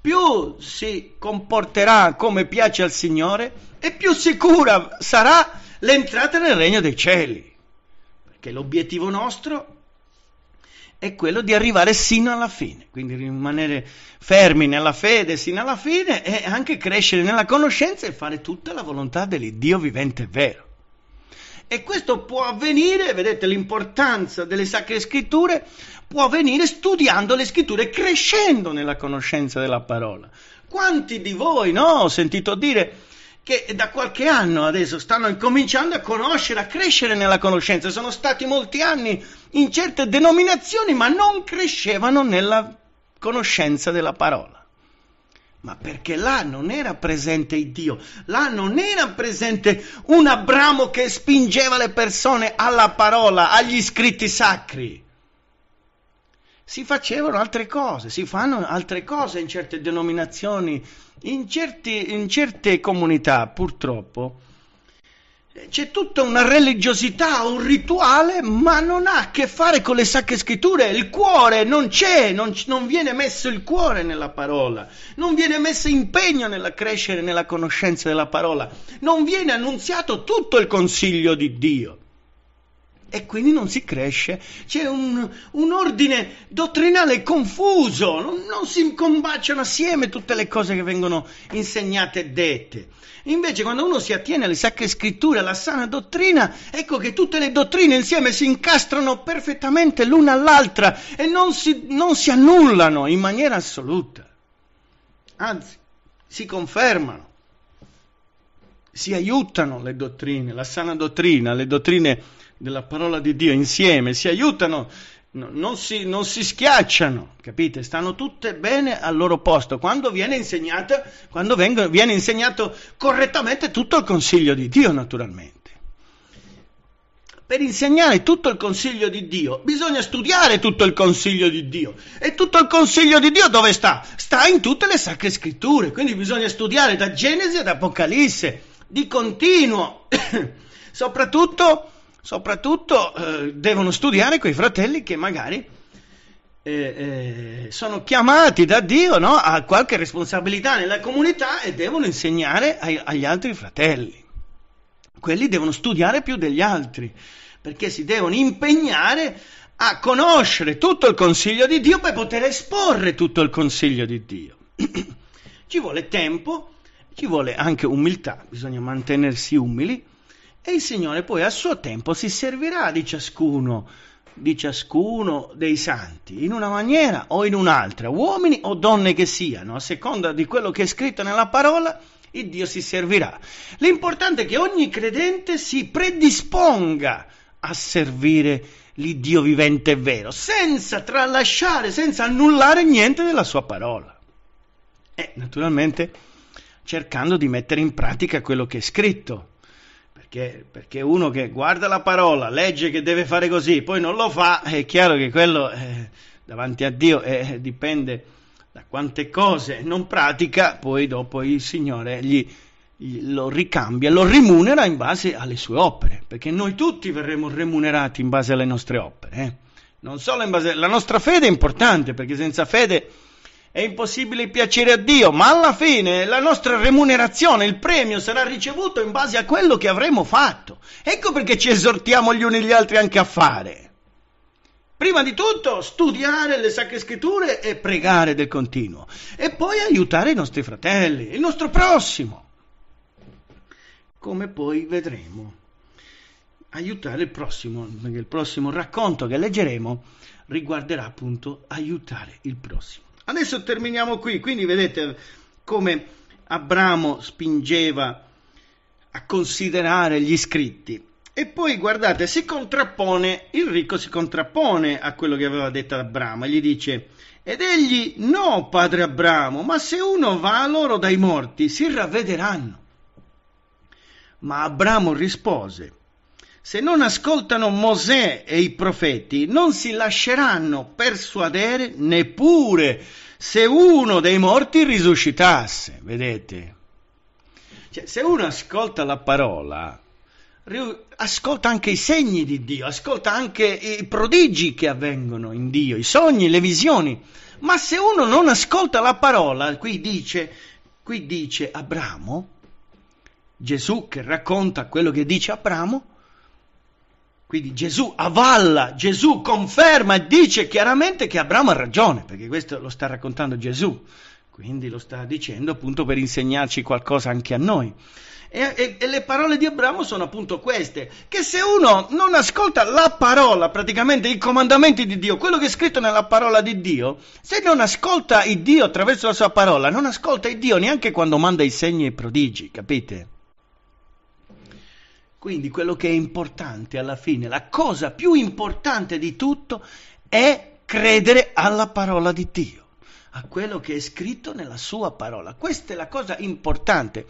più si comporterà come piace al Signore e più sicura sarà l'entrata nel regno dei cieli, perché l'obiettivo nostro è quello di arrivare sino alla fine, quindi rimanere fermi nella fede sino alla fine e anche crescere nella conoscenza e fare tutta la volontà dell'Iddio vivente e vero. E questo può avvenire, vedete l'importanza delle sacre scritture, può avvenire studiando le scritture, crescendo nella conoscenza della parola. Quanti di voi, no, ho sentito dire che da qualche anno adesso stanno incominciando a conoscere, a crescere nella conoscenza. Sono stati molti anni in certe denominazioni, ma non crescevano nella conoscenza della parola. Ma perché là non era presente il Dio, là non era presente un Abramo che spingeva le persone alla parola, agli scritti sacri. Si facevano altre cose, si fanno altre cose in certe denominazioni, in, certi, in certe comunità, purtroppo c'è tutta una religiosità, un rituale, ma non ha a che fare con le sacre scritture. Il cuore non c'è, non, non, viene messo il cuore nella parola, non viene messo impegno nella crescere, nella conoscenza della parola, non viene annunziato tutto il consiglio di Dio. E quindi non si cresce, c'è un, un ordine dottrinale confuso, non, non si combaciano assieme tutte le cose che vengono insegnate e dette. Invece quando uno si attiene alle sacre scritture, alla sana dottrina, ecco che tutte le dottrine insieme si incastrano perfettamente l'una all'altra e non si, non si annullano in maniera assoluta. Anzi, si confermano si aiutano le dottrine, la sana dottrina, le dottrine della parola di Dio insieme, si aiutano non, si, non si schiacciano, capite? Stanno tutte bene al loro posto quando viene insegnata, quando vengono, viene insegnato correttamente tutto il consiglio di Dio, naturalmente. Per insegnare tutto il consiglio di Dio bisogna studiare tutto il consiglio di Dio. E tutto il consiglio di Dio dove sta? Sta in tutte le sacre scritture, quindi bisogna studiare da Genesi ad Apocalisse, di continuo, <coughs> soprattutto soprattutto eh, devono studiare quei fratelli che magari eh, eh, sono chiamati da Dio no? a qualche responsabilità nella comunità e devono insegnare ai, agli altri fratelli. Quelli devono studiare più degli altri, perché si devono impegnare a conoscere tutto il consiglio di Dio per poter esporre tutto il consiglio di Dio. <clears throat> ci vuole tempo, ci vuole anche umiltà, bisogna mantenersi umili e il Signore poi a suo tempo si servirà di ciascuno, di ciascuno dei santi, in una maniera o in un'altra, uomini o donne che siano, a seconda di quello che è scritto nella parola, il Dio si servirà. L'importante è che ogni credente si predisponga a servire l'Iddio vivente e vero, senza tralasciare, senza annullare niente della sua parola. E naturalmente cercando di mettere in pratica quello che è scritto che, perché uno che guarda la parola, legge che deve fare così, poi non lo fa, è chiaro che quello eh, davanti a Dio eh, dipende da quante cose non pratica, poi dopo il Signore gli, gli, lo ricambia, lo rimunera in base alle sue opere, perché noi tutti verremo remunerati in base alle nostre opere. Eh. Non solo in base... La nostra fede è importante, perché senza fede è impossibile piacere a Dio, ma alla fine la nostra remunerazione, il premio sarà ricevuto in base a quello che avremo fatto. Ecco perché ci esortiamo gli uni gli altri anche a fare. Prima di tutto studiare le sacre scritture e pregare del continuo e poi aiutare i nostri fratelli, il nostro prossimo. Come poi vedremo aiutare il prossimo, perché il prossimo racconto che leggeremo riguarderà appunto aiutare il prossimo. Adesso terminiamo qui, quindi vedete come Abramo spingeva a considerare gli scritti. E poi guardate, si contrappone, il ricco si contrappone a quello che aveva detto Abramo e gli dice, ed egli no, padre Abramo, ma se uno va a loro dai morti, si ravvederanno. Ma Abramo rispose, se non ascoltano Mosè e i profeti, non si lasceranno persuadere neppure se uno dei morti risuscitasse. Vedete? Cioè, se uno ascolta la parola, ascolta anche i segni di Dio, ascolta anche i prodigi che avvengono in Dio, i sogni, le visioni. Ma se uno non ascolta la parola, qui dice, qui dice Abramo, Gesù che racconta quello che dice Abramo, quindi Gesù avalla, Gesù conferma e dice chiaramente che Abramo ha ragione, perché questo lo sta raccontando Gesù, quindi lo sta dicendo appunto per insegnarci qualcosa anche a noi. E, e, e, le parole di Abramo sono appunto queste, che se uno non ascolta la parola, praticamente i comandamenti di Dio, quello che è scritto nella parola di Dio, se non ascolta il Dio attraverso la sua parola, non ascolta il Dio neanche quando manda i segni e i prodigi, capite? Quindi quello che è importante alla fine, la cosa più importante di tutto è credere alla parola di Dio, a quello che è scritto nella sua parola. Questa è la cosa importante.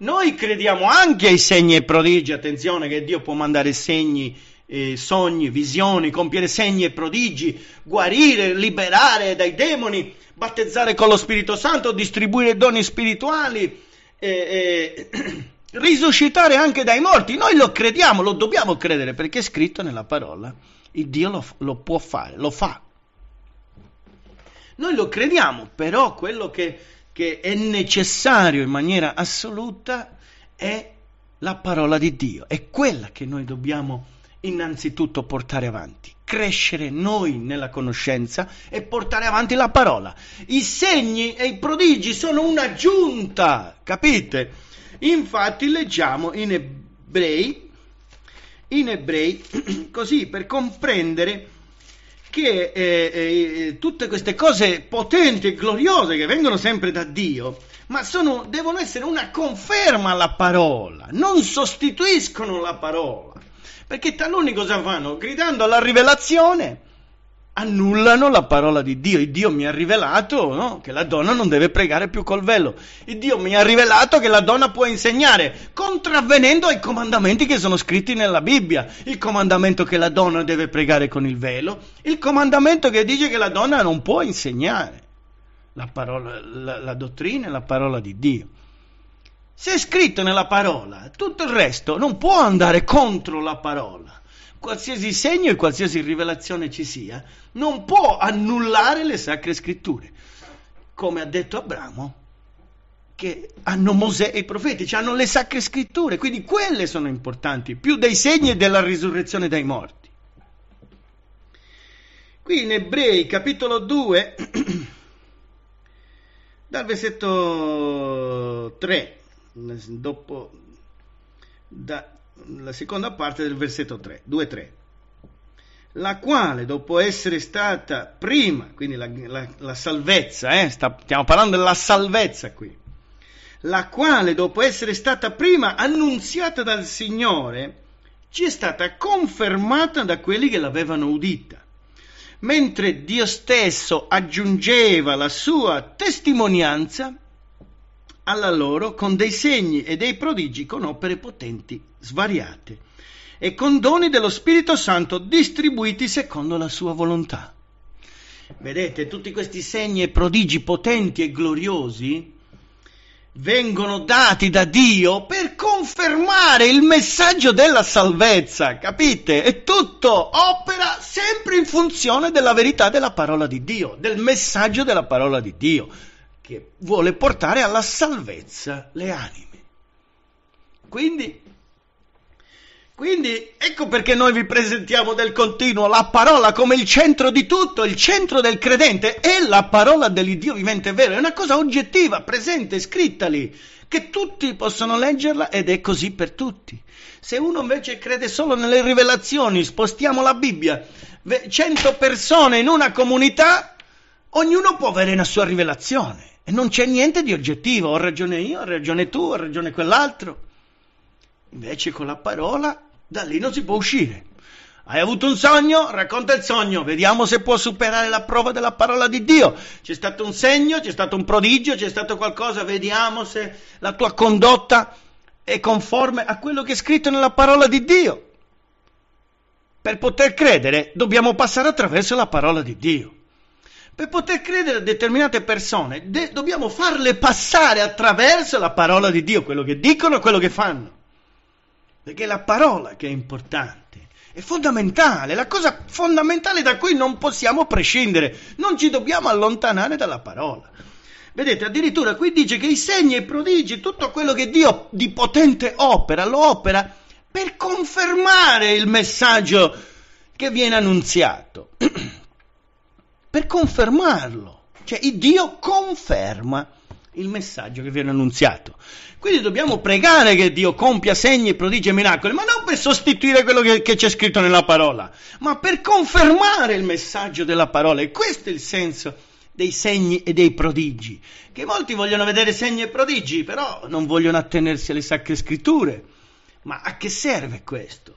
Noi crediamo anche ai segni e prodigi, attenzione che Dio può mandare segni, eh, sogni, visioni, compiere segni e prodigi, guarire, liberare dai demoni, battezzare con lo Spirito Santo, distribuire doni spirituali. Eh, eh, <clears throat> risuscitare anche dai morti. Noi lo crediamo, lo dobbiamo credere perché è scritto nella parola. Il Dio lo, lo può fare, lo fa. Noi lo crediamo, però quello che, che è necessario in maniera assoluta è la parola di Dio. È quella che noi dobbiamo innanzitutto portare avanti, crescere noi nella conoscenza e portare avanti la parola. I segni e i prodigi sono un'aggiunta, capite? Infatti leggiamo in ebrei, in ebrei <clears throat> così per comprendere che eh, eh, tutte queste cose potenti e gloriose che vengono sempre da Dio, ma sono, devono essere una conferma alla parola, non sostituiscono la parola. Perché taluni cosa fanno? Gridando alla rivelazione, annullano la parola di Dio. Il Dio mi ha rivelato no? che la donna non deve pregare più col velo. Il Dio mi ha rivelato che la donna può insegnare, contravvenendo ai comandamenti che sono scritti nella Bibbia. Il comandamento che la donna deve pregare con il velo, il comandamento che dice che la donna non può insegnare la, parola, la, la dottrina e la parola di Dio. Se è scritto nella parola, tutto il resto non può andare contro la parola qualsiasi segno e qualsiasi rivelazione ci sia, non può annullare le sacre scritture, come ha detto Abramo, che hanno Mosè e i profeti, cioè hanno le sacre scritture, quindi quelle sono importanti, più dei segni e della risurrezione dai morti. Qui in Ebrei capitolo 2, <clears throat> dal versetto 3, dopo da, la seconda parte del versetto 3, 2-3, la quale dopo essere stata prima, quindi la, la, la salvezza, eh, sta, stiamo parlando della salvezza qui, la quale dopo essere stata prima annunziata dal Signore, ci è stata confermata da quelli che l'avevano udita, mentre Dio stesso aggiungeva la sua testimonianza alla loro con dei segni e dei prodigi, con opere potenti svariate e con doni dello Spirito Santo distribuiti secondo la sua volontà. Vedete, tutti questi segni e prodigi potenti e gloriosi vengono dati da Dio per confermare il messaggio della salvezza, capite? E tutto opera sempre in funzione della verità della parola di Dio, del messaggio della parola di Dio che vuole portare alla salvezza le anime. Quindi, quindi ecco perché noi vi presentiamo del continuo la parola come il centro di tutto, il centro del credente è la parola dell'Iddio vivente vero, è una cosa oggettiva, presente, scritta lì, che tutti possono leggerla ed è così per tutti. Se uno invece crede solo nelle rivelazioni, spostiamo la Bibbia, 100 persone in una comunità, ognuno può avere una sua rivelazione. E non c'è niente di oggettivo, ho ragione io, ho ragione tu, ho ragione quell'altro. Invece con la parola da lì non si può uscire. Hai avuto un sogno? Racconta il sogno, vediamo se può superare la prova della parola di Dio. C'è stato un segno, c'è stato un prodigio, c'è stato qualcosa, vediamo se la tua condotta è conforme a quello che è scritto nella parola di Dio. Per poter credere dobbiamo passare attraverso la parola di Dio. Per poter credere a determinate persone de- dobbiamo farle passare attraverso la parola di Dio, quello che dicono e quello che fanno. Perché è la parola che è importante, è fondamentale, la cosa fondamentale da cui non possiamo prescindere, non ci dobbiamo allontanare dalla parola. Vedete, addirittura qui dice che i segni e i prodigi, tutto quello che Dio di potente opera, lo opera per confermare il messaggio che viene annunziato. <clears throat> per confermarlo. Cioè, il Dio conferma il messaggio che viene annunziato. Quindi dobbiamo pregare che Dio compia segni, prodigi e miracoli, ma non per sostituire quello che, che, c'è scritto nella parola, ma per confermare il messaggio della parola. E questo è il senso dei segni e dei prodigi, che molti vogliono vedere segni e prodigi, però non vogliono attenersi alle sacre scritture. Ma a che serve questo?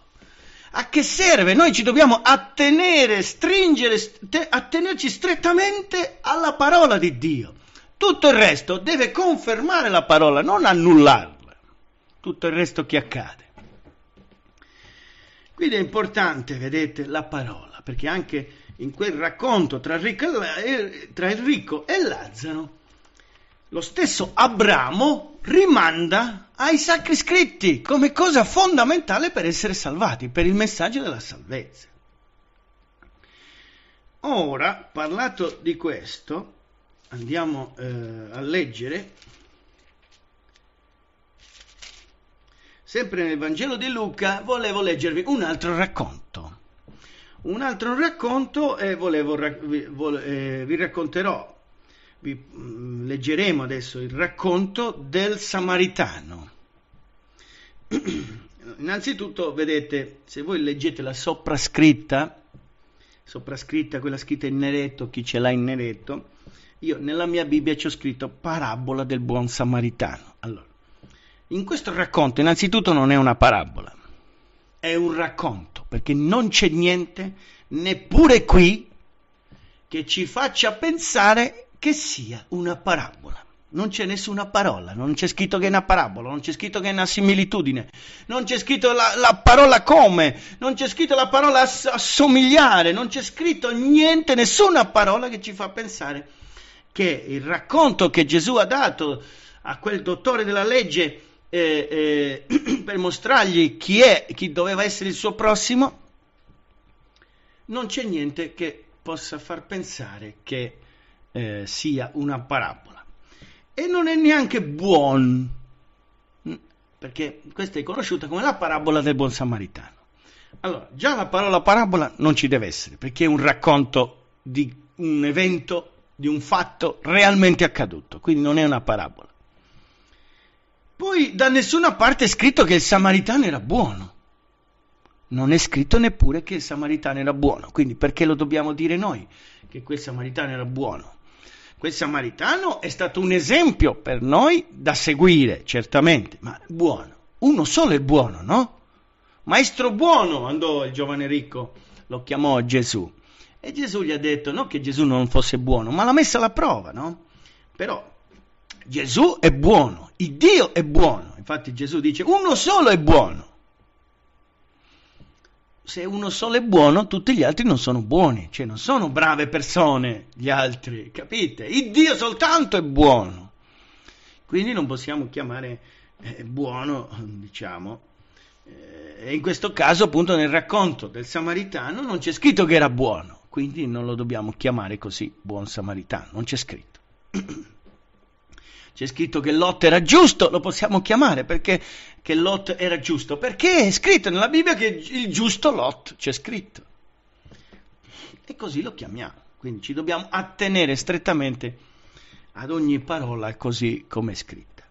a che serve? Noi ci dobbiamo attenere, stringere, st- attenerci strettamente alla parola di Dio. Tutto il resto deve confermare la parola, non annullarla. Tutto il resto che accade. Quindi è importante, vedete, la parola, perché anche in quel racconto tra Enrico e, eh, tra Enrico e Lazzaro, lo stesso Abramo rimanda ai sacri scritti come cosa fondamentale per essere salvati, per il messaggio della salvezza. Ora, parlato di questo, andiamo eh, a leggere sempre nel Vangelo di Luca, volevo leggervi un altro racconto. Un altro racconto e volevo, vi, vole, eh, vi racconterò, vi, mh, mm, leggeremo adesso il racconto del Samaritano. <clears throat> Innanzitutto, vedete, se voi leggete la soprascritta, soprascritta quella scritta in neretto, chi ce l'ha in neretto, io nella mia Bibbia ci ho scritto parabola del buon samaritano. Allora, in questo racconto innanzitutto non è una parabola, è un racconto, perché non c'è niente, neppure qui, che ci faccia pensare che sia una parabola. Non c'è nessuna parola, non c'è scritto che è una parabola, non c'è scritto che è una similitudine, non c'è scritto la, la parola come, non c'è scritto la parola assomigliare, non c'è scritto niente, nessuna parola che ci fa pensare che il racconto che Gesù ha dato a quel dottore della legge eh, eh, <clears throat> per mostrargli chi è, chi doveva essere il suo prossimo, non c'è niente che possa far pensare che eh, sia una parabola e non è neanche buon, mm, perché questa è conosciuta come la parabola del buon samaritano. Allora, già la parola parabola non ci deve essere, perché è un racconto di un evento, di un fatto realmente accaduto, quindi non è una parabola. Poi da nessuna parte è scritto che il samaritano era buono, non è scritto neppure che il samaritano era buono, quindi perché lo dobbiamo dire noi che quel samaritano era buono? Quel samaritano è stato un esempio per noi da seguire, certamente, ma buono. Uno solo è buono, no? Maestro buono, andò il giovane ricco, lo chiamò Gesù. E Gesù gli ha detto, non che Gesù non fosse buono, ma l'ha messa alla prova, no? Però Gesù è buono, il Dio è buono. Infatti Gesù dice, uno solo è buono se uno solo è buono, tutti gli altri non sono buoni, cioè non sono brave persone gli altri, capite? Il Dio soltanto è buono. Quindi non possiamo chiamare eh, buono, diciamo. Eh, e in questo caso, appunto, nel racconto del samaritano non c'è scritto che era buono, quindi non lo dobbiamo chiamare così, buon samaritano, non c'è scritto. <clears throat> C'è scritto che Lot era giusto, lo possiamo chiamare perché che Lot era giusto? Perché è scritto nella Bibbia che il giusto Lot c'è scritto. E così lo chiamiamo. Quindi ci dobbiamo attenere strettamente ad ogni parola così come è scritta.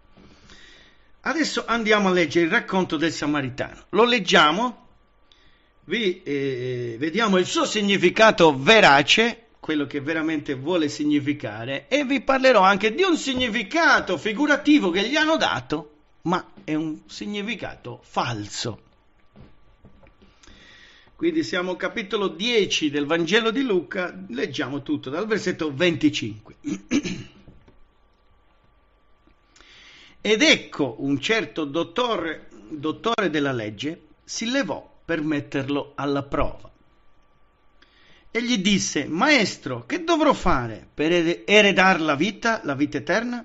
Adesso andiamo a leggere il racconto del Samaritano. Lo leggiamo, vi eh, vediamo il suo significato verace quello che veramente vuole significare e vi parlerò anche di un significato figurativo che gli hanno dato, ma è un significato falso. Quindi siamo al capitolo 10 del Vangelo di Luca, leggiamo tutto dal versetto 25. <clears throat> Ed ecco un certo dottore, dottore della legge si levò per metterlo alla prova e gli disse, Maestro, che dovrò fare per eredare la vita, la vita eterna?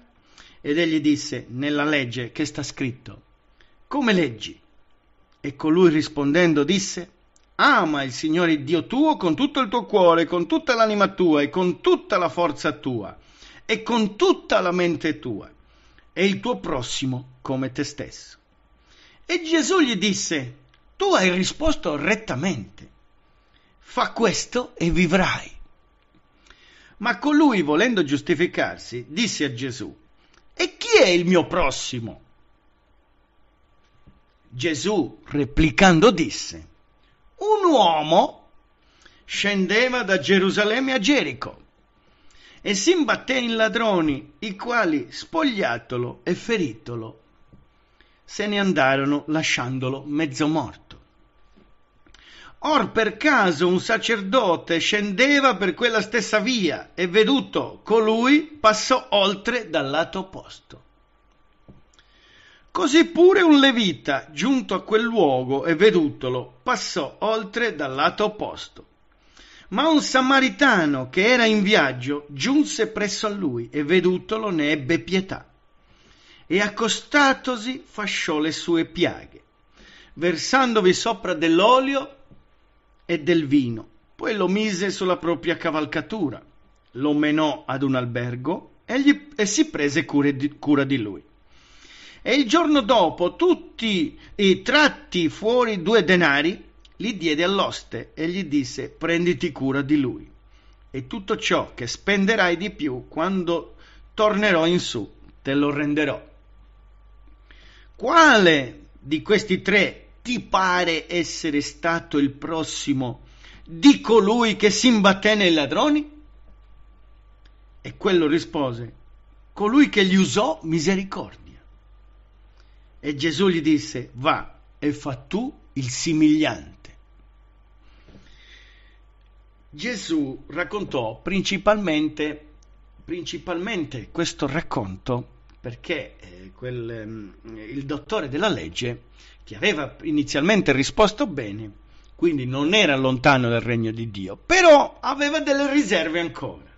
Ed egli disse, nella legge che sta scritto, come leggi? E colui rispondendo disse, ama il Signore Dio tuo con tutto il tuo cuore, con tutta l'anima tua e con tutta la forza tua e con tutta la mente tua e il tuo prossimo come te stesso. E Gesù gli disse, tu hai risposto rettamente fa questo e vivrai. Ma colui, volendo giustificarsi, disse a Gesù, e chi è il mio prossimo? Gesù, replicando, disse, un uomo scendeva da Gerusalemme a Gerico e si imbatté in ladroni, i quali, spogliatolo e feritolo, se ne andarono lasciandolo mezzo morto. Or per caso un sacerdote scendeva per quella stessa via e veduto colui passò oltre dal lato opposto. Così pure un levita, giunto a quel luogo e vedutolo, passò oltre dal lato opposto. Ma un samaritano che era in viaggio giunse presso a lui e vedutolo ne ebbe pietà. E accostatosi fasciò le sue piaghe, versandovi sopra dell'olio e del vino, poi lo mise sulla propria cavalcatura, lo menò ad un albergo e, gli, e si prese cura di, cura di lui. E il giorno dopo, tutti i tratti fuori due denari, li diede all'oste e gli disse prenditi cura di lui e tutto ciò che spenderai di più quando tornerò in su te lo renderò. Quale di questi tre ti pare essere stato il prossimo di colui che si imbatté nei ladroni? E quello rispose, colui che gli usò misericordia. E Gesù gli disse, va e fa tu il simigliante. Gesù raccontò principalmente, principalmente questo racconto perché eh, quel, eh, il dottore della legge che aveva inizialmente risposto bene, quindi non era lontano dal regno di Dio, però aveva delle riserve ancora.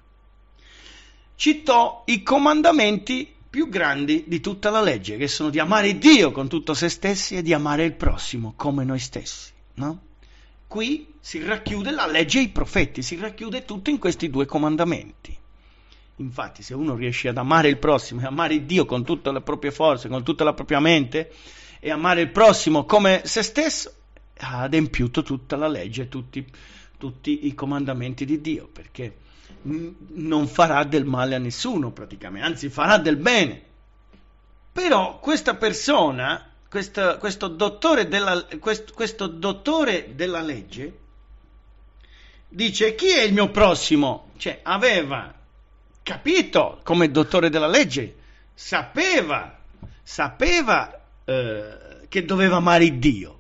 Citò i comandamenti più grandi di tutta la legge, che sono di amare Dio con tutto se stessi e di amare il prossimo come noi stessi. No? Qui si racchiude la legge e i profeti, si racchiude tutto in questi due comandamenti. Infatti, se uno riesce ad amare il prossimo e amare Dio con tutte le proprie forze, con tutta la propria mente, e amare il prossimo come se stesso, ha adempiuto tutta la legge, tutti, tutti i comandamenti di Dio, perché non farà del male a nessuno praticamente, anzi farà del bene. Però questa persona, questo, questo, dottore, della, questo, questo dottore della legge, dice chi è il mio prossimo? Cioè aveva capito come dottore della legge, sapeva, sapeva eh, che doveva amare Dio,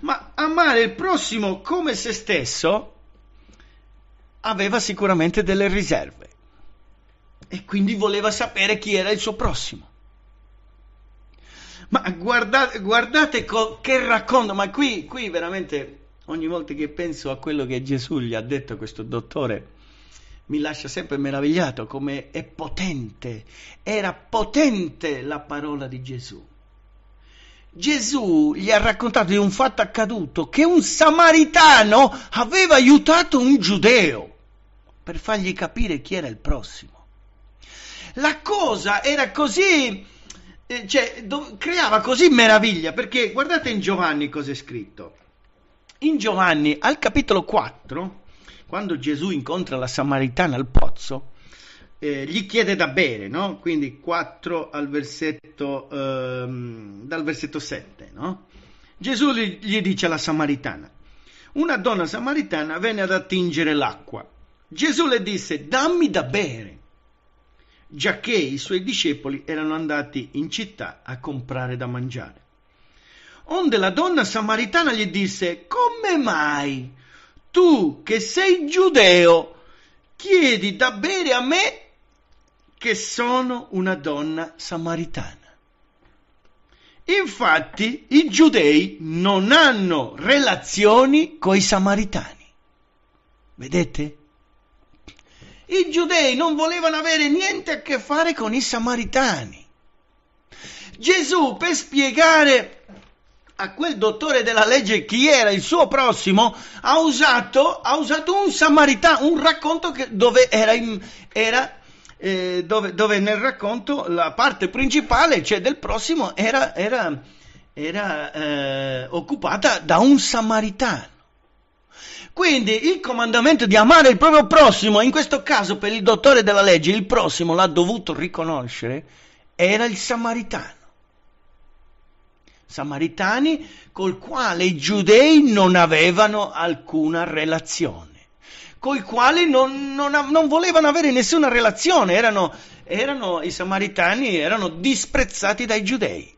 ma amare il prossimo come se stesso aveva sicuramente delle riserve e quindi voleva sapere chi era il suo prossimo. Ma guardate, guardate co- che racconto, ma qui, qui veramente ogni volta che penso a quello che Gesù gli ha detto questo dottore, mi lascia sempre meravigliato come è potente, era potente la parola di Gesù. Gesù gli ha raccontato di un fatto accaduto che un samaritano aveva aiutato un giudeo per fargli capire chi era il prossimo. La cosa era così, eh, cioè, do, creava così meraviglia, perché guardate in Giovanni cosa è scritto. In Giovanni al capitolo 4, quando Gesù incontra la samaritana al pozzo, eh, gli chiede da bere, no? Quindi 4 al versetto, ehm, dal versetto 7, no? Gesù gli dice alla samaritana, una donna samaritana venne ad attingere l'acqua. Gesù le disse, dammi da bere, giacché i suoi discepoli erano andati in città a comprare da mangiare. Onde la donna samaritana gli disse, come mai tu che sei giudeo chiedi da bere a me che sono una donna samaritana. Infatti i giudei non hanno relazioni con i samaritani. Vedete? I giudei non volevano avere niente a che fare con i samaritani. Gesù per spiegare a quel dottore della legge chi era il suo prossimo ha usato, ha usato un samaritano, un racconto che, dove era, in, era eh, dove, dove, nel racconto la parte principale, cioè del prossimo, era, era, era eh, occupata da un samaritano. Quindi il comandamento di amare il proprio prossimo, in questo caso per il dottore della legge, il prossimo l'ha dovuto riconoscere, era il samaritano. Samaritani col quale i giudei non avevano alcuna relazione coi quali non, non, non volevano avere nessuna relazione, erano, erano, i samaritani, erano disprezzati dai giudei.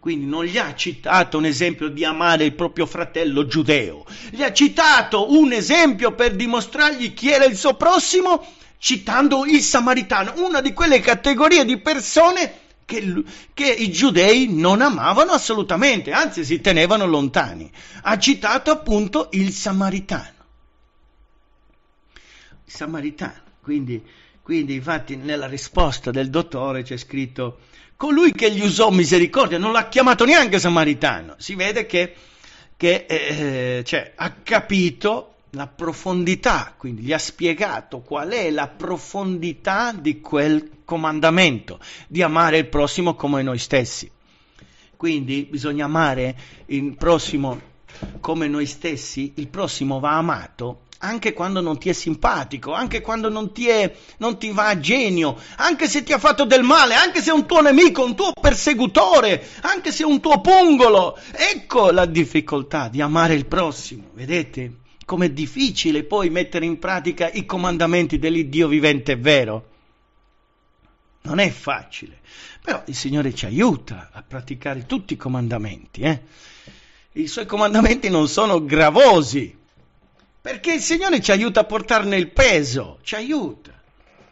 Quindi non gli ha citato un esempio di amare il proprio fratello giudeo, gli ha citato un esempio per dimostrargli chi era il suo prossimo, citando il samaritano, una di quelle categorie di persone che, che, i giudei non amavano assolutamente, anzi si tenevano lontani. Ha citato appunto il samaritano samaritano. Quindi, quindi, infatti, nella risposta del dottore c'è scritto: Colui che gli usò misericordia non l'ha chiamato neanche samaritano. Si vede che, che eh, eh, cioè, ha capito la profondità, quindi gli ha spiegato qual è la profondità di quel comandamento, di amare il prossimo come noi stessi. Quindi bisogna amare il prossimo come noi stessi, il prossimo va amato anche quando non ti è simpatico, anche quando non ti, è, non ti va a genio, anche se ti ha fatto del male, anche se è un tuo nemico, un tuo persecutore, anche se è un tuo pungolo. Ecco la difficoltà di amare il prossimo, vedete? Com'è difficile poi mettere in pratica i comandamenti dell'Iddio vivente vero. Non è facile, però il Signore ci aiuta a praticare tutti i comandamenti. Eh? I suoi comandamenti non sono gravosi, perché il Signore ci aiuta a portarne il peso, ci aiuta.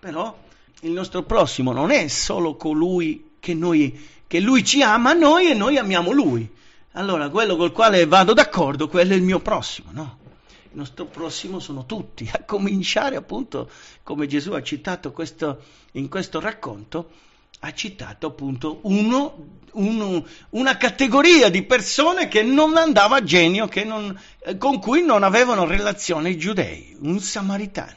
Però il nostro prossimo non è solo colui che, noi, che Lui ci ama a noi e noi amiamo Lui. Allora quello col quale vado d'accordo, quello è il mio prossimo, no? Il nostro prossimo sono tutti, <laughs> a cominciare appunto, come Gesù ha citato questo, in questo racconto, ha citato appunto uno, uno, una categoria di persone che non andava a genio, non, eh, con cui non avevano relazione i giudei, un samaritano.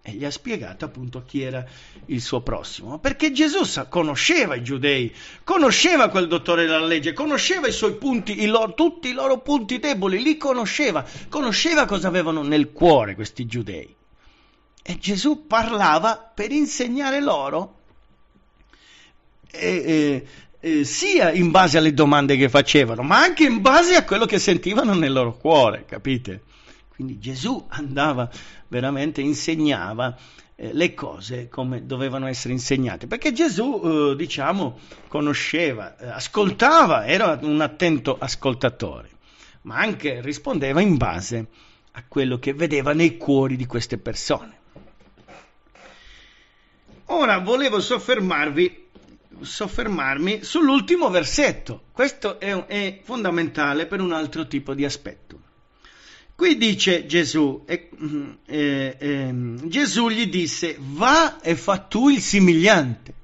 E gli ha spiegato appunto chi era il suo prossimo. Perché Gesù sa, conosceva i giudei, conosceva quel dottore della legge, conosceva i suoi punti, i loro, tutti i loro punti deboli, li conosceva, conosceva cosa avevano nel cuore questi giudei. E Gesù parlava per insegnare loro eh, eh, sia in base alle domande che facevano, ma anche in base a quello che sentivano nel loro cuore, capite? Quindi Gesù andava veramente, insegnava eh, le cose come dovevano essere insegnate, perché Gesù, eh, diciamo, conosceva, eh, ascoltava, era un attento ascoltatore, ma anche rispondeva in base a quello che vedeva nei cuori di queste persone. Ora volevo soffermarvi soffermarmi sull'ultimo versetto. Questo è, è, fondamentale per un altro tipo di aspetto. Qui dice Gesù, eh, eh, eh, Gesù gli disse, va e fa tu il simigliante.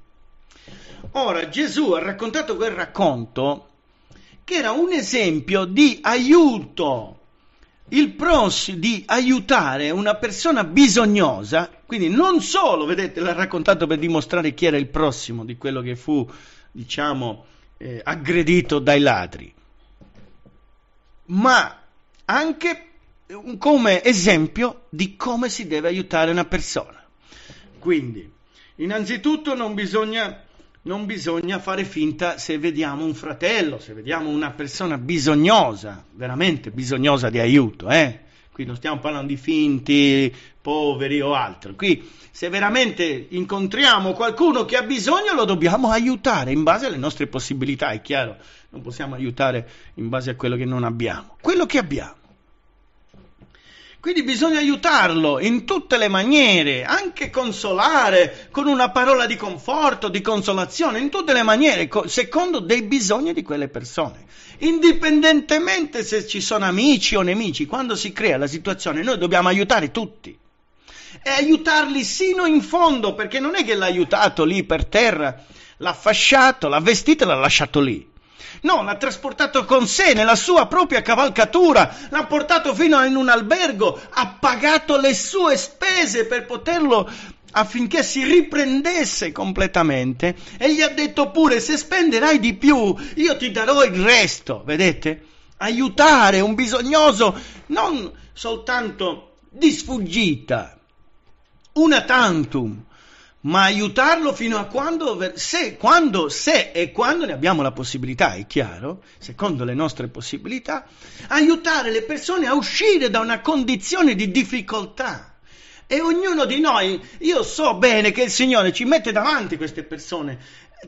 Ora Gesù ha raccontato quel racconto che era un esempio di aiuto il pros di aiutare una persona bisognosa, quindi non solo, vedete, l'ha raccontato per dimostrare chi era il prossimo di quello che fu, diciamo, eh, aggredito dai ladri, ma anche come esempio di come si deve aiutare una persona. Quindi, innanzitutto non bisogna non bisogna fare finta se vediamo un fratello, se vediamo una persona bisognosa, veramente bisognosa di aiuto, eh? Qui non stiamo parlando di finti, poveri o altro. Qui se veramente incontriamo qualcuno che ha bisogno lo dobbiamo aiutare in base alle nostre possibilità, è chiaro. Non possiamo aiutare in base a quello che non abbiamo. Quello che abbiamo quindi bisogna aiutarlo in tutte le maniere, anche consolare con una parola di conforto, di consolazione, in tutte le maniere, secondo dei bisogni di quelle persone. Indipendentemente se ci sono amici o nemici, quando si crea la situazione noi dobbiamo aiutare tutti e aiutarli sino in fondo, perché non è che l'ha aiutato lì per terra, l'ha fasciato, l'ha vestito e l'ha lasciato lì. No, l'ha trasportato con sé nella sua propria cavalcatura, l'ha portato fino in un albergo, ha pagato le sue spese per poterlo affinché si riprendesse completamente e gli ha detto pure se spenderai di più io ti darò il resto, vedete? Aiutare un bisognoso non soltanto di sfuggita, una tantum, ma aiutarlo fino a quando, se, quando, se e quando ne abbiamo la possibilità, è chiaro, secondo le nostre possibilità, aiutare le persone a uscire da una condizione di difficoltà. E ognuno di noi, io so bene che il Signore ci mette davanti queste persone,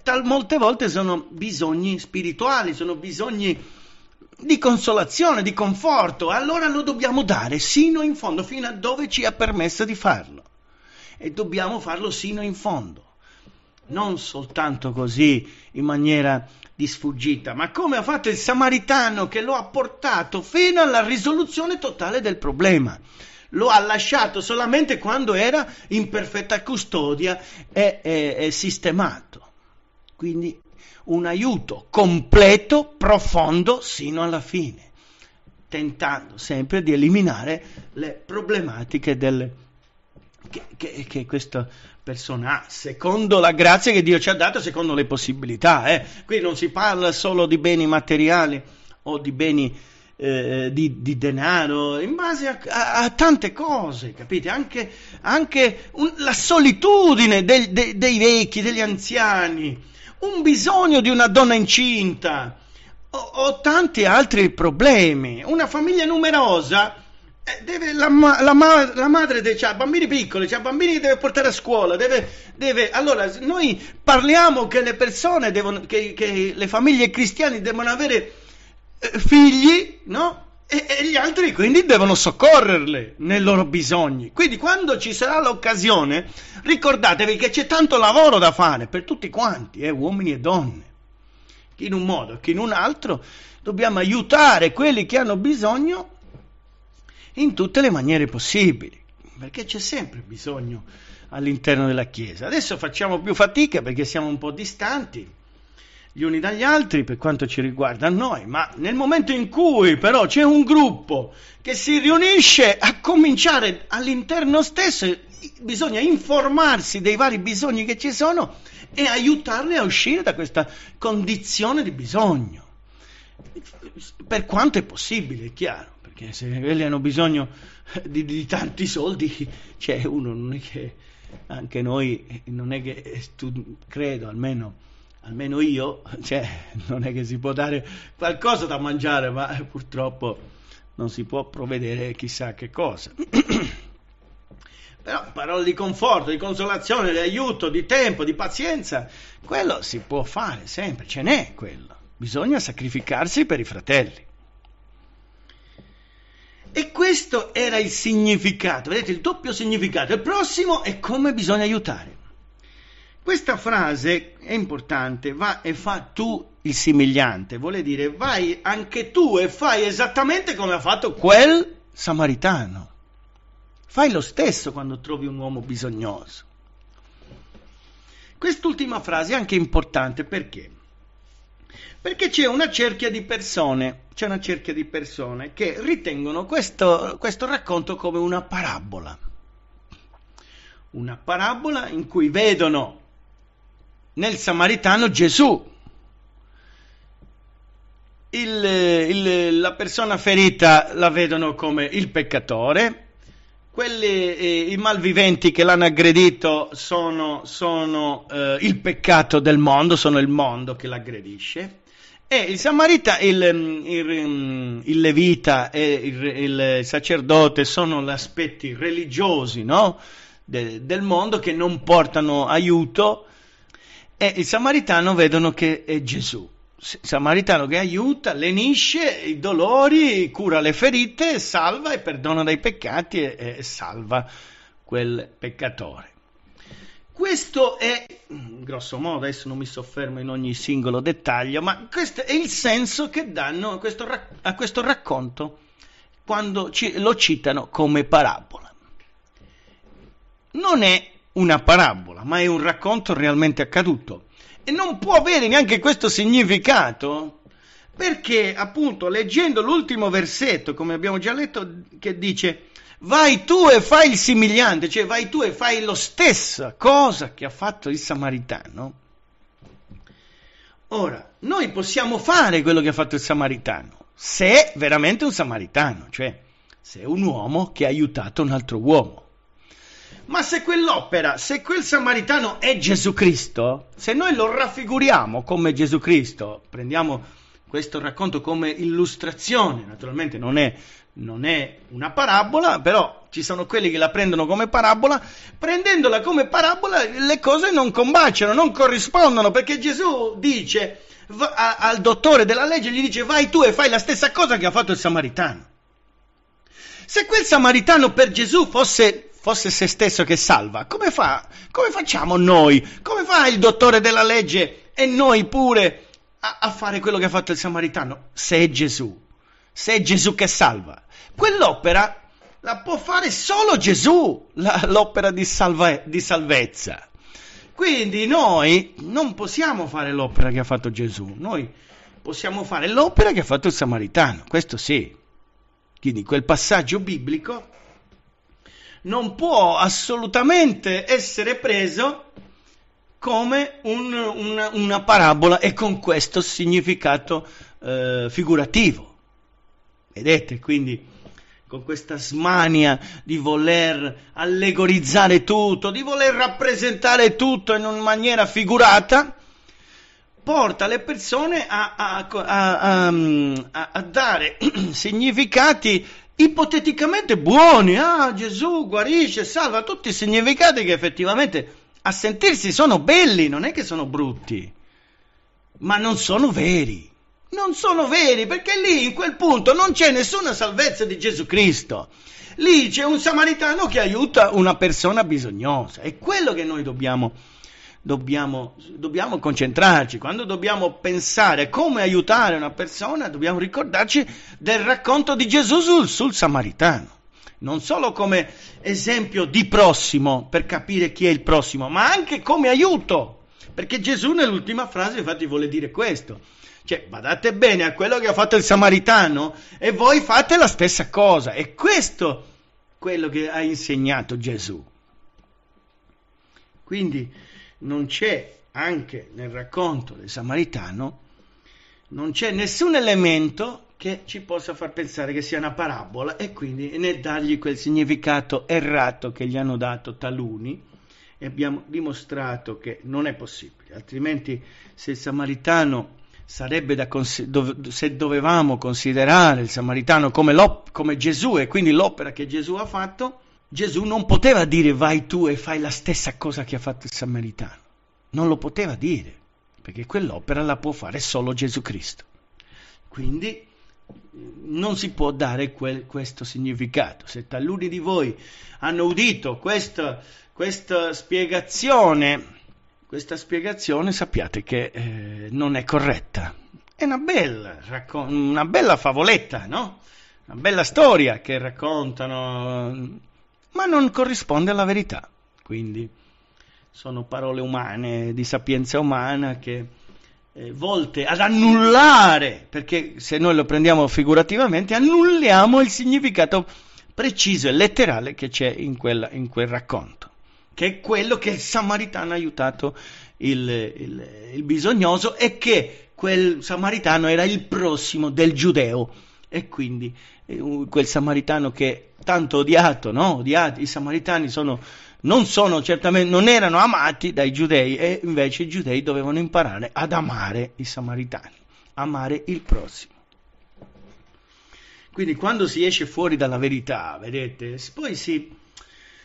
tal, molte volte sono bisogni spirituali, sono bisogni di consolazione, di conforto, allora lo dobbiamo dare sino in fondo, fino a dove ci ha permesso di farlo e dobbiamo farlo sino in fondo. Non soltanto così, in maniera di sfuggita, ma come ha fatto il samaritano che lo ha portato fino alla risoluzione totale del problema. Lo ha lasciato solamente quando era in perfetta custodia e, e, e sistemato. Quindi un aiuto completo, profondo, sino alla fine, tentando sempre di eliminare le problematiche del problema che, che, che, questa persona ha, secondo la grazia che Dio ci ha dato, secondo le possibilità. Eh. Qui non si parla solo di beni materiali o di beni eh, di, di, denaro, in base a, a, a tante cose, capite? Anche, anche un, la solitudine del, de, dei vecchi, degli anziani, un bisogno di una donna incinta o, o tanti altri problemi. Una famiglia numerosa eh, deve, la, la, la, madre dei, ha bambini piccoli, ha bambini che deve portare a scuola. Deve, deve, allora, noi parliamo che le persone devono, che, che le famiglie cristiane devono avere eh, figli, no? E, e, gli altri quindi devono soccorrerle nei loro bisogni. Quindi quando ci sarà l'occasione, ricordatevi che c'è tanto lavoro da fare per tutti quanti, eh, uomini e donne. Che in un modo, che in un altro, dobbiamo aiutare quelli che hanno bisogno in tutte le maniere possibili, perché c'è sempre bisogno all'interno della Chiesa. Adesso facciamo più fatica perché siamo un po' distanti gli uni dagli altri per quanto ci riguarda a noi, ma nel momento in cui però c'è un gruppo che si riunisce a cominciare all'interno stesso, bisogna informarsi dei vari bisogni che ci sono e aiutarli a uscire da questa condizione di bisogno, per quanto è possibile, è chiaro perché se quelli hanno bisogno di, di tanti soldi, cioè uno non è che, anche noi, non è che, eh, tu, credo almeno, almeno io, cioè, non è che si può dare qualcosa da mangiare, ma purtroppo non si può provvedere chissà che cosa. <clears throat> Però parole di conforto, di consolazione, di aiuto, di tempo, di pazienza, quello si può fare sempre, ce n'è quello. Bisogna sacrificarsi per i fratelli. E questo era il significato, vedete il doppio significato, il prossimo è come bisogna aiutare. Questa frase è importante, va e fa tu il simigliante, vuole dire vai anche tu e fai esattamente come ha fatto quel samaritano. Fai lo stesso quando trovi un uomo bisognoso. Quest'ultima frase è anche importante perché perché c'è una cerchia di persone, c'è una cerchia di persone che ritengono questo, questo racconto come una parabola. Una parabola in cui vedono nel Samaritano Gesù, il, il, la persona ferita la vedono come il peccatore, quelli, eh, i malviventi che l'hanno aggredito sono, sono eh, il peccato del mondo, sono il mondo che l'aggredisce. E eh, il Samarita, il, mm, il, mm, il Levita e il, il, sacerdote sono gli aspetti religiosi no? De, del mondo che non portano aiuto e il Samaritano vedono che è Gesù. Il Samaritano che aiuta, lenisce i dolori, cura le ferite, salva e perdona dai peccati e, e salva quel peccatore. Questo è, grosso modo, adesso non mi soffermo in ogni singolo dettaglio, ma questo è il senso che danno a questo, a questo racconto quando ci- lo citano come parabola. Non è una parabola, ma è un racconto realmente accaduto e non può avere neanche questo significato perché appunto leggendo l'ultimo versetto, come abbiamo già letto, che dice vai tu e fai il similiante, cioè vai tu e fai la stessa cosa che ha fatto il samaritano. Ora, noi possiamo fare quello che ha fatto il samaritano, se è veramente un samaritano, cioè se è un uomo che ha aiutato un altro uomo. Ma se quell'opera, se quel samaritano è Gesù Cristo, se noi lo raffiguriamo come Gesù Cristo, prendiamo questo racconto come illustrazione, naturalmente non è non è una parabola, però ci sono quelli che la prendono come parabola, prendendola come parabola le cose non combaciano, non corrispondono, perché Gesù dice va, a, al dottore della legge, gli dice vai tu e fai la stessa cosa che ha fatto il samaritano. Se quel samaritano per Gesù fosse, fosse se stesso che salva, come, fa, come facciamo noi? Come fa il dottore della legge e noi pure a, a fare quello che ha fatto il samaritano? Se è Gesù, se è Gesù che salva. Quell'opera la può fare solo Gesù, la, l'opera di, salve, di salvezza. Quindi noi non possiamo fare l'opera che ha fatto Gesù, noi possiamo fare l'opera che ha fatto il Samaritano, questo sì. Quindi quel passaggio biblico non può assolutamente essere preso come un, una, una, parabola e con questo significato eh, figurativo. Vedete, quindi con questa smania di voler allegorizzare tutto, di voler rappresentare tutto in una maniera figurata, porta le persone a, a, a, a dare <clears throat> significati ipoteticamente buoni. Ah, Gesù guarisce, salva tutti i significati che effettivamente a sentirsi sono belli, non è che sono brutti, ma non sono veri non sono veri perché lì in quel punto non c'è nessuna salvezza di Gesù Cristo. Lì c'è un samaritano che aiuta una persona bisognosa. È quello che noi dobbiamo, dobbiamo, dobbiamo concentrarci. Quando dobbiamo pensare come aiutare una persona, dobbiamo ricordarci del racconto di Gesù sul, sul samaritano. Non solo come esempio di prossimo per capire chi è il prossimo, ma anche come aiuto. Perché Gesù nell'ultima frase infatti vuole dire questo cioè, badate bene a quello che ha fatto il samaritano e voi fate la stessa cosa. E questo quello che ha insegnato Gesù. Quindi non c'è anche nel racconto del samaritano non c'è nessun elemento che ci possa far pensare che sia una parabola e quindi né dargli quel significato errato che gli hanno dato taluni e abbiamo dimostrato che non è possibile, altrimenti se il samaritano sarebbe da consi- dov- se dovevamo considerare il samaritano come, come Gesù e quindi l'opera che Gesù ha fatto, Gesù non poteva dire vai tu e fai la stessa cosa che ha fatto il samaritano. Non lo poteva dire, perché quell'opera la può fare solo Gesù Cristo. Quindi mm, non si può dare quel, questo significato. Se taluni di voi hanno udito questa, questa spiegazione, questa spiegazione sappiate che eh, non è corretta. È una bella, raccon- una bella favoletta, no? Una bella storia che raccontano, ma non corrisponde alla verità. Quindi sono parole umane, di sapienza umana che eh, volte ad annullare, perché se noi lo prendiamo figurativamente, annulliamo il significato preciso e letterale che c'è in, quella, in quel racconto che è quello che il samaritano ha aiutato il, il, il bisognoso e che quel samaritano era il prossimo del giudeo e quindi eh, quel samaritano che tanto odiato, no? odiato i samaritani sono, non, sono, non erano amati dai giudei e invece i giudei dovevano imparare ad amare i samaritani, amare il prossimo. Quindi quando si esce fuori dalla verità, vedete, poi si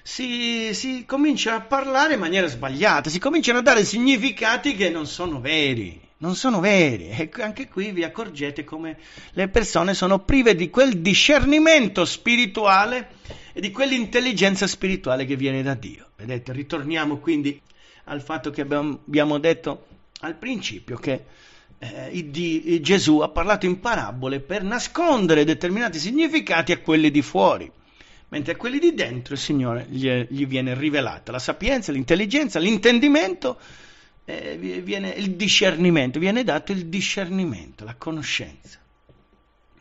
si, si comincia a parlare in maniera sbagliata, si cominciano a dare significati che non sono veri non sono veri. E anche qui vi accorgete come le persone sono prive di quel discernimento spirituale e di quell'intelligenza spirituale che viene da Dio. Vedete, ritorniamo quindi al fatto che abbiamo detto al principio che eh, di, Gesù ha parlato in parabole per nascondere determinati significati a quelli di fuori mentre a quelli di dentro il Signore gli, gli viene rivelata la sapienza, l'intelligenza, l'intendimento, eh, viene il discernimento, viene dato il discernimento, la conoscenza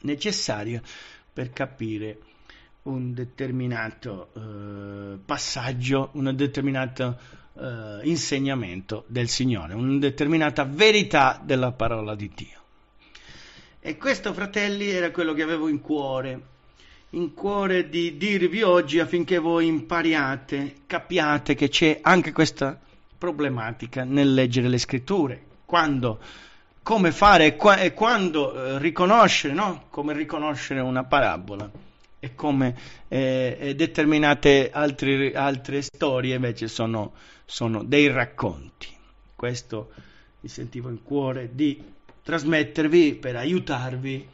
necessaria per capire un determinato eh, passaggio, un determinato eh, insegnamento del Signore, una determinata verità della parola di Dio. E questo, fratelli, era quello che avevo in cuore in cuore di dirvi oggi affinché voi impariate, capiate che c'è anche questa problematica nel leggere le scritture. Quando, come fare e, qua, e quando eh, riconoscere, no? Come riconoscere una parabola e come eh, determinate altri, altre storie invece sono, sono dei racconti. Questo mi sentivo in cuore di trasmettervi per aiutarvi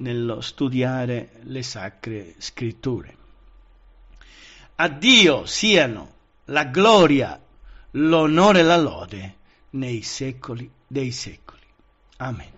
nello studiare le sacre scritture. A Dio siano la gloria, l'onore e la lode nei secoli dei secoli. Amen.